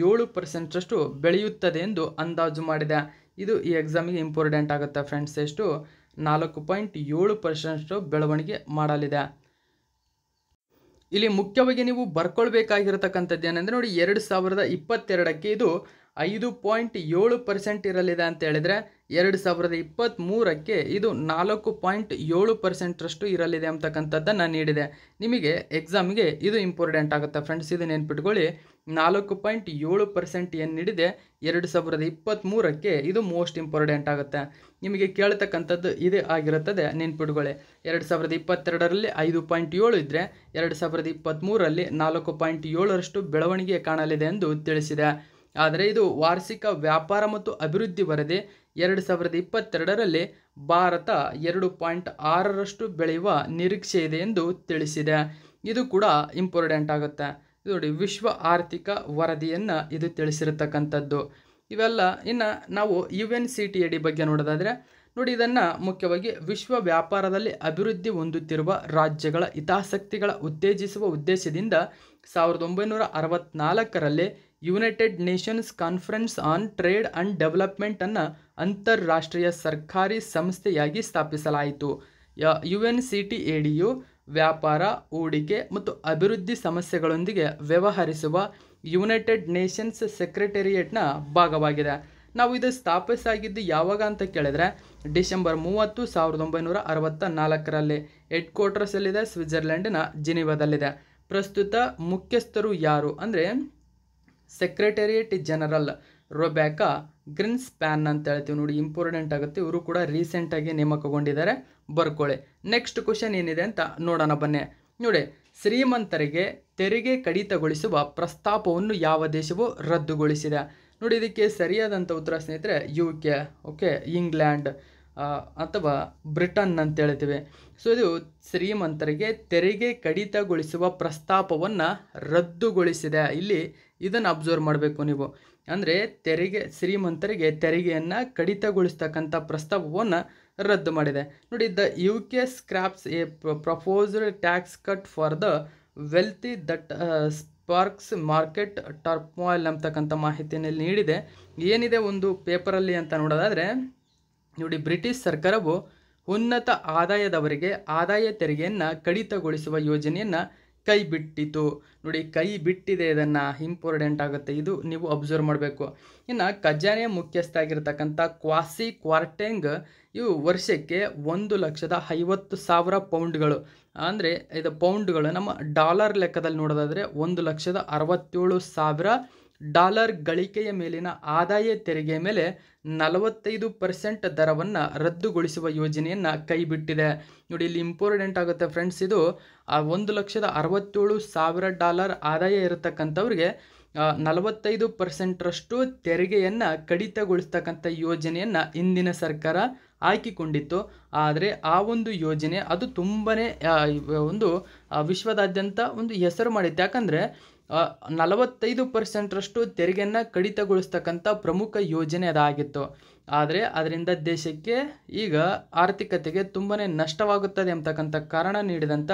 ಏಳು ಪರ್ಸೆಂಟಷ್ಟು ಬೆಳೆಯುತ್ತದೆ ಎಂದು ಅಂದಾಜು ಮಾಡಿದೆ ಇದು ಈ ಎಕ್ಸಾಮಿಗೆ ಇಂಪಾರ್ಟೆಂಟ್ ಆಗುತ್ತೆ ಫ್ರೆಂಡ್ಸ್ ಎಷ್ಟು ನಾಲ್ಕು ಪಾಯಿಂಟ್ ಏಳು ಪರ್ಸೆಂಟ್ ಬೆಳವಣಿಗೆ ಮಾಡಲಿದೆ ಇಲ್ಲಿ ಮುಖ್ಯವಾಗಿ ನೀವು ಬರ್ಕೊಳ್ಬೇಕಾಗಿರತಕ್ಕಂಥದ್ದು ಏನಂದರೆ ನೋಡಿ ಎರಡು ಸಾವಿರದ ಇಪ್ಪತ್ತೆರಡಕ್ಕೆ ಇದು ಐದು ಪಾಯಿಂಟ್ ಏಳು ಪರ್ಸೆಂಟ್ ಇರಲಿದೆ ಅಂತ ಹೇಳಿದರೆ ಎರಡು ಸಾವಿರದ ಇಪ್ಪತ್ತ್ಮೂರಕ್ಕೆ ಇದು ನಾಲ್ಕು ಪಾಯಿಂಟ್ ಏಳು ಪರ್ಸೆಂಟ್ರಷ್ಟು ಇರಲಿದೆ ಅಂತಕ್ಕಂಥದ್ದನ್ನು ನೀಡಿದೆ ನಿಮಗೆ ಎಕ್ಸಾಮ್ಗೆ ಇದು ಇಂಪಾರ್ಟೆಂಟ್ ಆಗುತ್ತೆ ಫ್ರೆಂಡ್ಸ್ ಇದು ನೆನ್ಪಿಟ್ಕೊಳ್ಳಿ ನಾಲ್ಕು ಪಾಯಿಂಟ್ ಏಳು ಪರ್ಸೆಂಟ್ ಏನು ನೀಡಿದೆ ಎರಡು ಸಾವಿರದ ಇಪ್ಪತ್ತ್ಮೂರಕ್ಕೆ ಇದು ಮೋಸ್ಟ್ ಇಂಪಾರ್ಟೆಂಟ್ ಆಗುತ್ತೆ ನಿಮಗೆ ಕೇಳ್ತಕ್ಕಂಥದ್ದು ಇದೇ ಆಗಿರುತ್ತದೆ ನೆನ್ಪಿಟ್ಕೊಳ್ಳಿ ಎರಡು ಸಾವಿರದ ಇಪ್ಪತ್ತೆರಡರಲ್ಲಿ ಐದು ಪಾಯಿಂಟ್ ಏಳು ಇದ್ದರೆ ಎರಡು ಸಾವಿರದ ಇಪ್ಪತ್ತ್ಮೂರರಲ್ಲಿ ನಾಲ್ಕು ಪಾಯಿಂಟ್ ಏಳರಷ್ಟು ಬೆಳವಣಿಗೆ ಕಾಣಲಿದೆ ಎಂದು ತಿಳಿಸಿದೆ ಆದರೆ ಇದು ವಾರ್ಷಿಕ ವ್ಯಾಪಾರ ಮತ್ತು ಅಭಿವೃದ್ಧಿ ವರದಿ ಎರಡು ಸಾವಿರದ ಇಪ್ಪತ್ತೆರಡರಲ್ಲಿ ಭಾರತ ಎರಡು ಪಾಯಿಂಟ್ ಆರರಷ್ಟು ಬೆಳೆಯುವ ನಿರೀಕ್ಷೆ ಇದೆ ಎಂದು ತಿಳಿಸಿದೆ ಇದು ಕೂಡ ಇಂಪಾರ್ಟೆಂಟ್ ಆಗುತ್ತೆ ನೋಡಿ ವಿಶ್ವ ಆರ್ಥಿಕ ವರದಿಯನ್ನು ಇದು ತಿಳಿಸಿರತಕ್ಕಂಥದ್ದು ಇವೆಲ್ಲ ಇನ್ನು ನಾವು U N C T A D ಬಗ್ಗೆ ನೋಡೋದಾದರೆ ನೋಡಿ ಇದನ್ನು ಮುಖ್ಯವಾಗಿ ವಿಶ್ವ ವ್ಯಾಪಾರದಲ್ಲಿ ಅಭಿವೃದ್ಧಿ ಹೊಂದುತ್ತಿರುವ ರಾಜ್ಯಗಳ ಹಿತಾಸಕ್ತಿಗಳ ಉತ್ತೇಜಿಸುವ ಉದ್ದೇಶದಿಂದ ಸಾವಿರದ ಒಂಬೈನೂರ ಅರವತ್ನಾಲ್ಕರಲ್ಲಿ United Nations Conference on Trade and ಡೆವಲಪ್ಮೆಂಟನ್ನು ಅಂತಾರಾಷ್ಟ್ರೀಯ ಸರ್ಕಾರಿ ಸಂಸ್ಥೆಯಾಗಿ ಸ್ಥಾಪಿಸಲಾಯಿತು U N C T A ಡಿಯು ವ್ಯಾಪಾರ ಹೂಡಿಕೆ ಮತ್ತು ಅಭಿವೃದ್ಧಿ ಸಮಸ್ಯೆಗಳೊಂದಿಗೆ ವ್ಯವಹರಿಸುವ ಯುನೈಟೆಡ್ ನೇಷನ್ಸ್ ಸೆಕ್ರೆಟೇರಿಯೇಟ್ನ ಭಾಗವಾಗಿದೆ ನಾವು ಇದು ಸ್ಥಾಪಿಸಾಗಿದ್ದು ಯಾವಾಗ ಅಂತ ಕೇಳಿದ್ರೆ ಡಿಸೆಂಬರ್ ಮೂವತ್ತು ಸಾವಿರದ ಒಂಬೈನೂರ ಅರವತ್ತ ನಾಲ್ಕರಲ್ಲಿ ಹೆಡ್ ಕ್ವಾರ್ಟರ್ಸ್ ಅಲ್ಲಿದೆ ಸ್ವಿಟ್ಜರ್ಲೆಂಡಿನ ಜಿನಿವಾದಲ್ಲಿದೆ ಪ್ರಸ್ತುತ ಮುಖ್ಯಸ್ಥರು ಯಾರು ಅಂದರೆ secretariat general Rebeca Grynspan ಅಂತ ಹೇಳ್ತೀವಿ ನೋಡಿ ಇಂಪಾರ್ಟೆಂಟ್ ಆಗುತ್ತೆ ಇವರು ಕೂಡ ರೀಸೆಂಟಾಗಿ ನೇಮಕಗೊಂಡಿದ್ದಾರೆ ಬರ್ಕೊಳ್ಳಿ ನೆಕ್ಸ್ಟ್ ಕ್ವಶನ್ ಏನಿದೆ ಅಂತ ನೋಡೋಣ ಬನ್ನಿ ನೋಡಿ ಶ್ರೀಮಂತರಿಗೆ ತೆರಿಗೆ ಕಡಿತಗೊಳಿಸುವ ಪ್ರಸ್ತಾಪವನ್ನು ಯಾವ ದೇಶವು ರದ್ದುಗೊಳಿಸಿದೆ ನೋಡಿ ಇದಕ್ಕೆ ಸರಿಯಾದಂಥ ಉತ್ತರ ಸ್ನೇಹಿತರೆ ಯು ಕೆ ಓಕೆ ಇಂಗ್ಲೆಂಡ್ ಅಥವಾ ಬ್ರಿಟನ್ ಅಂತ ಹೇಳ್ತೀವಿ ಸೊ ಇದು ಶ್ರೀಮಂತರಿಗೆ ತೆರಿಗೆ ಕಡಿತಗೊಳಿಸುವ ಪ್ರಸ್ತಾಪವನ್ನು ರದ್ದುಗೊಳಿಸಿದೆ ಇಲ್ಲಿ ಇದನ್ನು ಅಬ್ಸರ್ವ್ ಮಾಡಬೇಕು ನೀವು ಅಂದರೆ ತೆರಿಗೆ ಶ್ರೀಮಂತರಿಗೆ ತೆರಿಗೆಯನ್ನು ಕಡಿತಗೊಳಿಸ್ತಕ್ಕಂಥ ಪ್ರಸ್ತಾಪವನ್ನು ರದ್ದು ಮಾಡಿದೆ ನೋಡಿ the U K scraps a proposed tax cut for the wealthy that sparks market turmoil ಅಂತಕ್ಕಂಥ ಮಾಹಿತಿಯಲ್ಲಿ ನೀಡಿದೆ ಏನಿದೆ ಒಂದು ಪೇಪರಲ್ಲಿ ಅಂತ ನೋಡೋದಾದರೆ ನೋಡಿ ಬ್ರಿಟಿಷ್ ಸರ್ಕಾರವು ಉನ್ನತ ಆದಾಯದವರಿಗೆ ಆದಾಯ ತೆರಿಗೆಯನ್ನು ಕಡಿತಗೊಳಿಸುವ ಯೋಜನೆಯನ್ನು ಕೈ ಬಿಟ್ಟಿತು ನೋಡಿ ಕೈ ಬಿಟ್ಟಿದೆ ಇದನ್ನು ಇಂಪಾರ್ಟೆಂಟ್ ಆಗುತ್ತೆ ಇದು ನೀವು ಅಬ್ಸರ್ವ್ ಮಾಡಬೇಕು ಇನ್ನು ಖಜಾನೆ ಮುಖ್ಯಸ್ಥ ಆಗಿರತಕ್ಕಂಥ ಕ್ವಾಸಿ ಕ್ವಾರ್ಟೆಂಗ್ ಇವು ವರ್ಷಕ್ಕೆ ಒಂದು ಲಕ್ಷದ ಐವತ್ತು ಸಾವಿರ ಪೌಂಡ್ಗಳು ಅಂದರೆ ಇದು ಪೌಂಡ್ಗಳು ನಮ್ಮ ಡಾಲರ್ ಲೆಕ್ಕದಲ್ಲಿ ನೋಡೋದಾದರೆ ಒಂದು ಲಕ್ಷದ ಅರವತ್ತೇಳು ಸಾವಿರ ಡಾಲರ್ ಗಳಿಕೆಯ ಮೇಲಿನ ಆದಾಯ ತೆರಿಗೆ ಮೇಲೆ ನಲವತ್ತೈದು ಪರ್ಸೆಂಟ್ ದರವನ್ನು ರದ್ದುಗೊಳಿಸುವ ಯೋಜನೆಯನ್ನು ಕೈಬಿಟ್ಟಿದೆ ನೋಡಿ ಇಲ್ಲಿ ಇಂಪಾರ್ಟೆಂಟ್ ಆಗುತ್ತೆ ಫ್ರೆಂಡ್ಸ್ ಇದು ಒಂದು ಲಕ್ಷದ ಅರವತ್ತೇಳು ಸಾವಿರ ಡಾಲರ್ ಆದಾಯ ಇರತಕ್ಕಂಥವ್ರಿಗೆ ನಲವತ್ತೈದು ಪರ್ಸೆಂಟ್ರಷ್ಟು ತೆರಿಗೆಯನ್ನು ಕಡಿತಗೊಳಿಸ್ತಕ್ಕಂಥ ಯೋಜನೆಯನ್ನು ಇಂದಿನ ಸರ್ಕಾರ ಹಾಕಿಕೊಂಡಿತ್ತು ಆದರೆ ಆ ಒಂದು ಯೋಜನೆ ಅದು ತುಂಬನೇ ಒಂದು ವಿಶ್ವದಾದ್ಯಂತ ಒಂದು ಹೆಸರು ಮಾಡಿತ್ತು ಯಾಕಂದರೆ ನಲವತ್ತೈದು ಪರ್ಸೆಂಟ್ರಷ್ಟು ತೆರಿಗೆಯನ್ನು ಕಡಿತಗೊಳಿಸ್ತಕ್ಕಂಥ ಪ್ರಮುಖ ಯೋಜನೆ ಅದಾಗಿತ್ತು ಆದರೆ ಅದರಿಂದ ದೇಶಕ್ಕೆ ಈಗ ಆರ್ಥಿಕತೆಗೆ ತುಂಬಾ ನಷ್ಟವಾಗುತ್ತದೆ ಎಂಬತಕ್ಕಂಥ ಕಾರಣ ನೀಡಿದಂಥ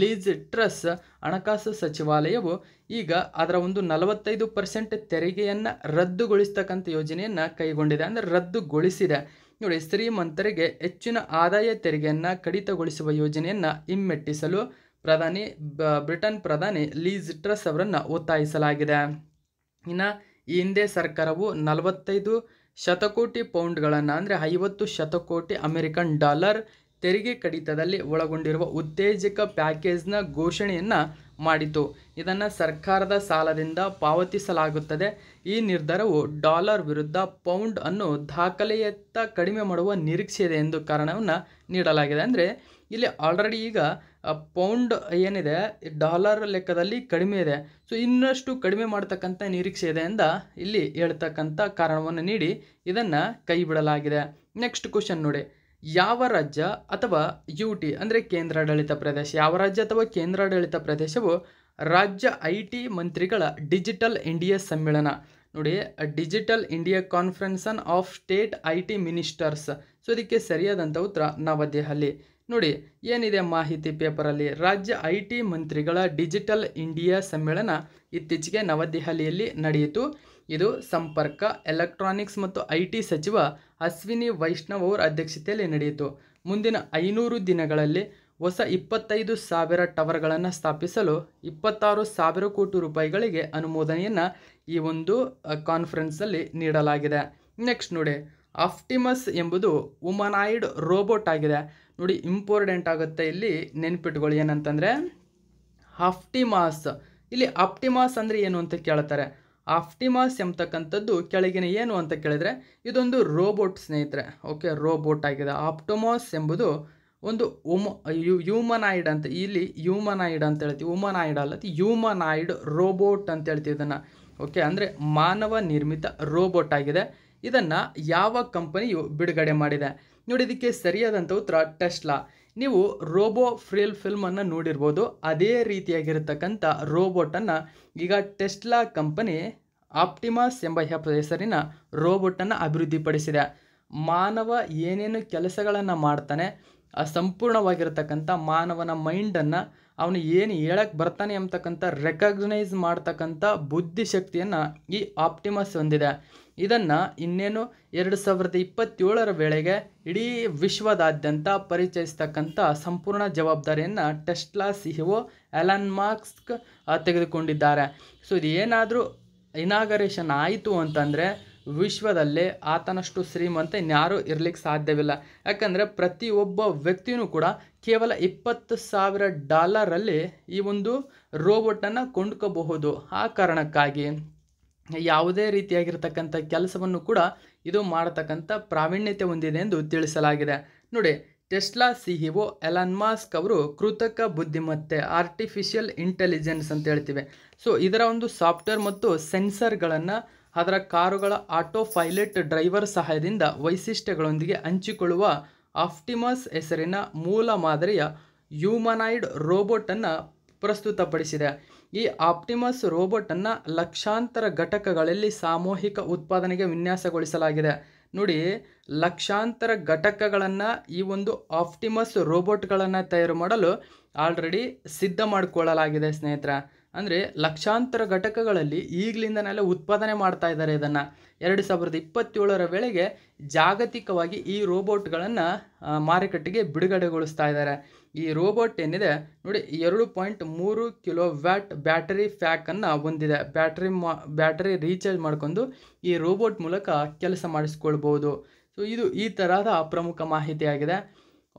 ಲೀಜ್ ಟ್ರಸ್ ಹಣಕಾಸು ಸಚಿವಾಲಯವು ಈಗ ಅದರ ಒಂದು ನಲವತ್ತೈದು ಪರ್ಸೆಂಟ್ ತೆರಿಗೆಯನ್ನು ರದ್ದುಗೊಳಿಸ್ತಕ್ಕಂಥ ಯೋಜನೆಯನ್ನು ಕೈಗೊಂಡಿದೆ ಅಂದರೆ ರದ್ದುಗೊಳಿಸಿದೆ ನೋಡಿ ಶ್ರೀಮಂತರಿಗೆ ಹೆಚ್ಚಿನ ಆದಾಯ ತೆರಿಗೆಯನ್ನು ಕಡಿತಗೊಳಿಸುವ ಯೋಜನೆಯನ್ನು ಹಿಮ್ಮೆಟ್ಟಿಸಲು ಪ್ರಧಾನಿ ಬ್ರಿಟನ್ ಪ್ರಧಾನಿ ಲೀಸ್ ಟ್ರಸ್ ಅವರನ್ನು ಒತ್ತಾಯಿಸಲಾಗಿದೆ ಇನ್ನು ಈ ಹಿಂದೆ ಸರ್ಕಾರವು ನಲವತ್ತೈದು ಶತಕೋಟಿ ಪೌಂಡ್ಗಳನ್ನು ಅಂದರೆ ಐವತ್ತು ಶತಕೋಟಿ ಅಮೆರಿಕನ್ ಡಾಲರ್ ತೆರಿಗೆ ಕಡಿತದಲ್ಲಿ ಒಳಗೊಂಡಿರುವ ಉತ್ತೇಜಕ ಪ್ಯಾಕೇಜ್ನ ಘೋಷಣೆಯನ್ನು ಮಾಡಿತು ಇದನ್ನು ಸರ್ಕಾರದ ಸಾಲದಿಂದ ಪಾವತಿಸಲಾಗುತ್ತದೆ ಈ ನಿರ್ಧಾರವು ಡಾಲರ್ ವಿರುದ್ಧ ಪೌಂಡ್ ಅನ್ನು ದಾಖಲೆಯತ್ತ ಕಡಿಮೆ ಮಾಡುವ ನಿರೀಕ್ಷೆ ಇದೆ ಎಂದು ಕಾರಣವನ್ನು ನೀಡಲಾಗಿದೆ ಅಂದರೆ ಇಲ್ಲಿ ಆಲ್ರೆಡಿ ಈಗ ಪೌಂಡ್ ಏನಿದೆ ಡಾಲರ್ ಲೆಕ್ಕದಲ್ಲಿ ಕಡಿಮೆ ಇದೆ ಸೊ ಇನ್ನಷ್ಟು ಕಡಿಮೆ ಮಾಡತಕ್ಕಂಥ ನಿರೀಕ್ಷೆ ಇದೆ ಅಂತ ಇಲ್ಲಿ ಹೇಳ್ತಕ್ಕಂಥ ಕಾರಣವನ್ನು ನೀಡಿ ಇದನ್ನು ಕೈ ಬಿಡಲಾಗಿದೆ ನೆಕ್ಸ್ಟ್ ಕ್ವಶನ್ ನೋಡಿ ಯಾವ ರಾಜ್ಯ ಅಥವಾ ಯು ಟಿ ಅಂದರೆ ಕೇಂದ್ರಾಡಳಿತ ಪ್ರದೇಶ ಯಾವ ರಾಜ್ಯ ಅಥವಾ ಕೇಂದ್ರಾಡಳಿತ ಪ್ರದೇಶವು ರಾಜ್ಯ ಐ ಟಿ ಮಂತ್ರಿಗಳ ಡಿಜಿಟಲ್ ಇಂಡಿಯಾ ಸಮ್ಮೇಳನ ನೋಡಿ digital India conference of state I T ministers so ಇದಕ್ಕೆ ಸರಿಯಾದಂಥ ಉತ್ತರ ನವದೆಹಲಿ ನೋಡಿ ಏನಿದೆ ಮಾಹಿತಿ ಪೇಪರಲ್ಲಿ ರಾಜ್ಯ ಐ ಟಿ ಮಂತ್ರಿಗಳ ಡಿಜಿಟಲ್ ಇಂಡಿಯಾ ಸಮ್ಮೇಳನ ಇತ್ತೀಚೆಗೆ ನವದೆಹಲಿಯಲ್ಲಿ ನಡೆಯಿತು ಇದು ಸಂಪರ್ಕ ಎಲೆಕ್ಟ್ರಾನಿಕ್ಸ್ ಮತ್ತು ಐ ಟಿ ಸಚಿವ ಅಶ್ವಿನಿ ವೈಷ್ಣವ್ ಅವರ ಅಧ್ಯಕ್ಷತೆಯಲ್ಲಿ ನಡೆಯಿತು ಮುಂದಿನ ಐನೂರು ದಿನಗಳಲ್ಲಿ ಹೊಸ ಇಪ್ಪತ್ತೈದು ಸಾವಿರ ಟವರ್ಗಳನ್ನು ಸ್ಥಾಪಿಸಲು ಇಪ್ಪತ್ತಾರು ಸಾವಿರ ಕೋಟಿ ರೂಪಾಯಿಗಳಿಗೆ ಅನುಮೋದನೆಯನ್ನು ಈ ಒಂದು ಕಾನ್ಫರೆನ್ಸಲ್ಲಿ ನೀಡಲಾಗಿದೆ ನೆಕ್ಸ್ಟ್ ನೋಡಿ ಆಫ್ಟಿಮಸ್ ಎಂಬುದು ಉಮನಾಯ್ಡ್ ರೋಬೋಟ್ ಆಗಿದೆ ನೋಡಿ ಇಂಪಾರ್ಟೆಂಟ್ ಆಗುತ್ತೆ ಇಲ್ಲಿ ನೆನ್ಪಿಟ್ಕೊಳ್ಳಿ ಏನಂತಂದರೆ ಆಫ್ಟಿಮಾಸ್ ಇಲ್ಲಿ ಆಪ್ಟಿಮಾಸ್ ಅಂದರೆ ಏನು ಅಂತ ಕೇಳ್ತಾರೆ ಆಫ್ಟಿಮಾಸ್ ಎಂಬತಕ್ಕಂಥದ್ದು ಕೆಳಗಿನ ಏನು ಅಂತ ಕೇಳಿದರೆ ಇದೊಂದು ರೋಬೋಟ್ ಸ್ನೇಹಿತರೆ ಓಕೆ ರೋಬೋಟ್ ಆಗಿದೆ ಆಪ್ಟೊಮಾಸ್ ಎಂಬುದು ಒಂದು ಉಮ ಯು ಹ್ಯೂಮನಾಯ್ಡ್ ಅಂತ ಇಲ್ಲಿ ಹ್ಯೂಮನಾಯ್ಡ್ ಅಂತ ಹೇಳ್ತೀವಿ ಉಮನಾಯ್ಡ್ ಅಲ್ಲ ಹ್ಯೂಮನಾಯ್ಡ್ ರೋಬೋಟ್ ಅಂತ ಹೇಳ್ತೀವಿ ಇದನ್ನು ಓಕೆ ಅಂದರೆ ಮಾನವ ನಿರ್ಮಿತ ರೋಬೋಟ್ ಆಗಿದೆ ಇದನ್ನು ಯಾವ ಕಂಪನಿಯು ಬಿಡುಗಡೆ ಮಾಡಿದೆ ನೋಡಿ ಇದಕ್ಕೆ ಸರಿಯಾದಂಥ ಉತ್ತರ ಟೆಸ್ಲಾ ನೀವು ರೋಬೋ ಫ್ರಿಲ್ ಫಿಲ್ಮನ್ನು ನೋಡಿರ್ಬೋದು ಅದೇ ರೀತಿಯಾಗಿರತಕ್ಕಂಥ ರೋಬೋಟನ್ನು ಈಗ ಟೆಸ್ಲಾ ಕಂಪನಿ ಆಪ್ಟಿಮಾಸ್ ಎಂಬ ಹೆಸರಿನ ರೋಬೋಟನ್ನು ಅಭಿವೃದ್ಧಿಪಡಿಸಿದೆ ಮಾನವ ಏನೇನು ಕೆಲಸಗಳನ್ನು ಮಾಡ್ತಾನೆ ಆ ಸಂಪೂರ್ಣವಾಗಿರತಕ್ಕಂಥ ಮಾನವನ ಮೈಂಡನ್ನು ಅವನು ಏನು ಹೇಳಕ್ಕೆ ಬರ್ತಾನೆ ಅಂತಕ್ಕಂಥ ರೆಕಗ್ನೈಸ್ ಮಾಡ್ತಕ್ಕಂಥ ಬುದ್ಧಿಶಕ್ತಿಯನ್ನು ಈ ಆಪ್ಟಿಮಸ್ ಹೊಂದಿದೆ ಇದನ್ನು ಇನ್ನೇನು ಎರಡು ಸಾವಿರದ ಇಪ್ಪತ್ತೇಳರ ವೇಳೆಗೆ ಇಡೀ ವಿಶ್ವದಾದ್ಯಂತ ಪರಿಚಯಿಸ್ತಕ್ಕಂಥ ಸಂಪೂರ್ಣ ಜವಾಬ್ದಾರಿಯನ್ನು Tesla CEO Elon e Musk ತೆಗೆದುಕೊಂಡಿದ್ದಾರೆ ಸೊ ಇದು ಏನಾದರೂ ಇನಾಗರೇಷನ್ ಆಯಿತು ಅಂತಂದರೆ ವಿಶ್ವದಲ್ಲೇ ಆತನಷ್ಟು ಶ್ರೀಮಂತ ಇನ್ಯಾರೂ ಇರಲಿಕ್ಕೆ ಸಾಧ್ಯವಿಲ್ಲ ಯಾಕಂದರೆ ಪ್ರತಿಯೊಬ್ಬ ವ್ಯಕ್ತಿಯೂ ಕೂಡ ಕೇವಲ ಇಪ್ಪತ್ತು ಸಾವಿರ ಡಾಲರಲ್ಲಿ ಈ ಒಂದು ರೋಬೋಟನ್ನು ಕೊಂಡ್ಕೋಬಹುದು ಆ ಕಾರಣಕ್ಕಾಗಿ ಯಾವುದೇ ರೀತಿಯಾಗಿರ್ತಕ್ಕಂಥ ಕೆಲಸವನ್ನು ಕೂಡ ಇದು ಮಾಡತಕ್ಕಂಥ ಪ್ರಾವೀಣ್ಯತೆ ಹೊಂದಿದೆ ಎಂದು ತಿಳಿಸಲಾಗಿದೆ ನೋಡಿ ಟೆಸ್ಲಾ ಸಿಇಒ ಎಲಾನ್ ಮಾಸ್ಕ್ ಅವರು ಕೃತಕ ಬುದ್ಧಿಮತ್ತೆ ಆರ್ಟಿಫಿಷಿಯಲ್ ಇಂಟೆಲಿಜೆನ್ಸ್ ಅಂತ ಹೇಳ್ತೀವಿ ಸೊ ಇದರ ಒಂದು ಸಾಫ್ಟ್ವೇರ್ ಮತ್ತು ಸೆನ್ಸರ್ಗಳನ್ನು ಅದರ ಕಾರುಗಳ ಆಟೋ ಪೈಲಟ್ ಡ್ರೈವರ್ ಸಹಾಯದಿಂದ ವೈಶಿಷ್ಟ್ಯಗಳೊಂದಿಗೆ ಹಂಚಿಕೊಳ್ಳುವ ಆಫ್ಟಿಮಸ್ ಹೆಸರಿನ ಮೂಲ ಮಾದರಿಯ ಹ್ಯೂಮನಾಯ್ಡ್ ರೋಬೋಟನ್ನು ಪ್ರಸ್ತುತಪಡಿಸಿದೆ ಈ ಆಪ್ಟಿಮಸ್ ರೋಬೋಟನ್ನು ಲಕ್ಷಾಂತರ ಘಟಕಗಳಲ್ಲಿ ಸಾಮೂಹಿಕ ಉತ್ಪಾದನೆಗೆ ವಿನ್ಯಾಸಗೊಳಿಸಲಾಗಿದೆ ನೋಡಿ ಲಕ್ಷಾಂತರ ಘಟಕಗಳನ್ನು ಈ ಒಂದು ಆಪ್ಟಿಮಸ್ ರೋಬೋಟ್ಗಳನ್ನು ತಯಾರು ಮಾಡಲು ಆಲ್ರೆಡಿ ಸಿದ್ಧ ಮಾಡಿಕೊಳ್ಳಲಾಗಿದೆ ಸ್ನೇಹಿತರ ಅಂದರೆ ಲಕ್ಷಾಂತರ ಘಟಕಗಳಲ್ಲಿ ಈಗಲಿಂದನೆಲ್ಲ ಉತ್ಪಾದನೆ ಮಾಡ್ತಾ ಇದ್ದಾರೆ ಇದನ್ನು ಎರಡು ಸಾವಿರದ ಇಪ್ಪತ್ತೇಳರ ವೇಳೆಗೆ ಜಾಗತಿಕವಾಗಿ ಈ ರೋಬೋಟ್ಗಳನ್ನು ಮಾರುಕಟ್ಟೆಗೆ ಬಿಡುಗಡೆಗೊಳಿಸ್ತಾ ಇದ್ದಾರೆ ಈ ರೋಬೋಟ್ ಏನಿದೆ ನೋಡಿ ಎರಡು ಪಾಯಿಂಟ್ ಮೂರು ಕಿಲೋ ವ್ಯಾಟ್ ಬ್ಯಾಟರಿ ಫ್ಯಾಕನ್ನು ಹೊಂದಿದೆ ಬ್ಯಾಟ್ರಿ ಮಾ ಬ್ಯಾಟರಿ ರೀಚಾರ್ಜ್ ಮಾಡ್ಕೊಂಡು ಈ ರೋಬೋಟ್ ಮೂಲಕ ಕೆಲಸ ಮಾಡಿಸ್ಕೊಳ್ಬೋದು ಸೊ ಇದು ಈ ತರಹದ ಪ್ರಮುಖ ಮಾಹಿತಿಯಾಗಿದೆ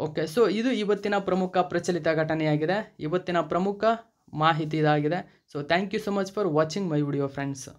ಓಕೆ ಸೊ ಇದು ಇವತ್ತಿನ ಪ್ರಮುಖ ಪ್ರಚಲಿತ ಘಟನೆಯಾಗಿದೆ ಇವತ್ತಿನ ಪ್ರಮುಖ ಮಾಹಿತಿ ಇದಾಗಿದೆ so thank you so much for watching my video friends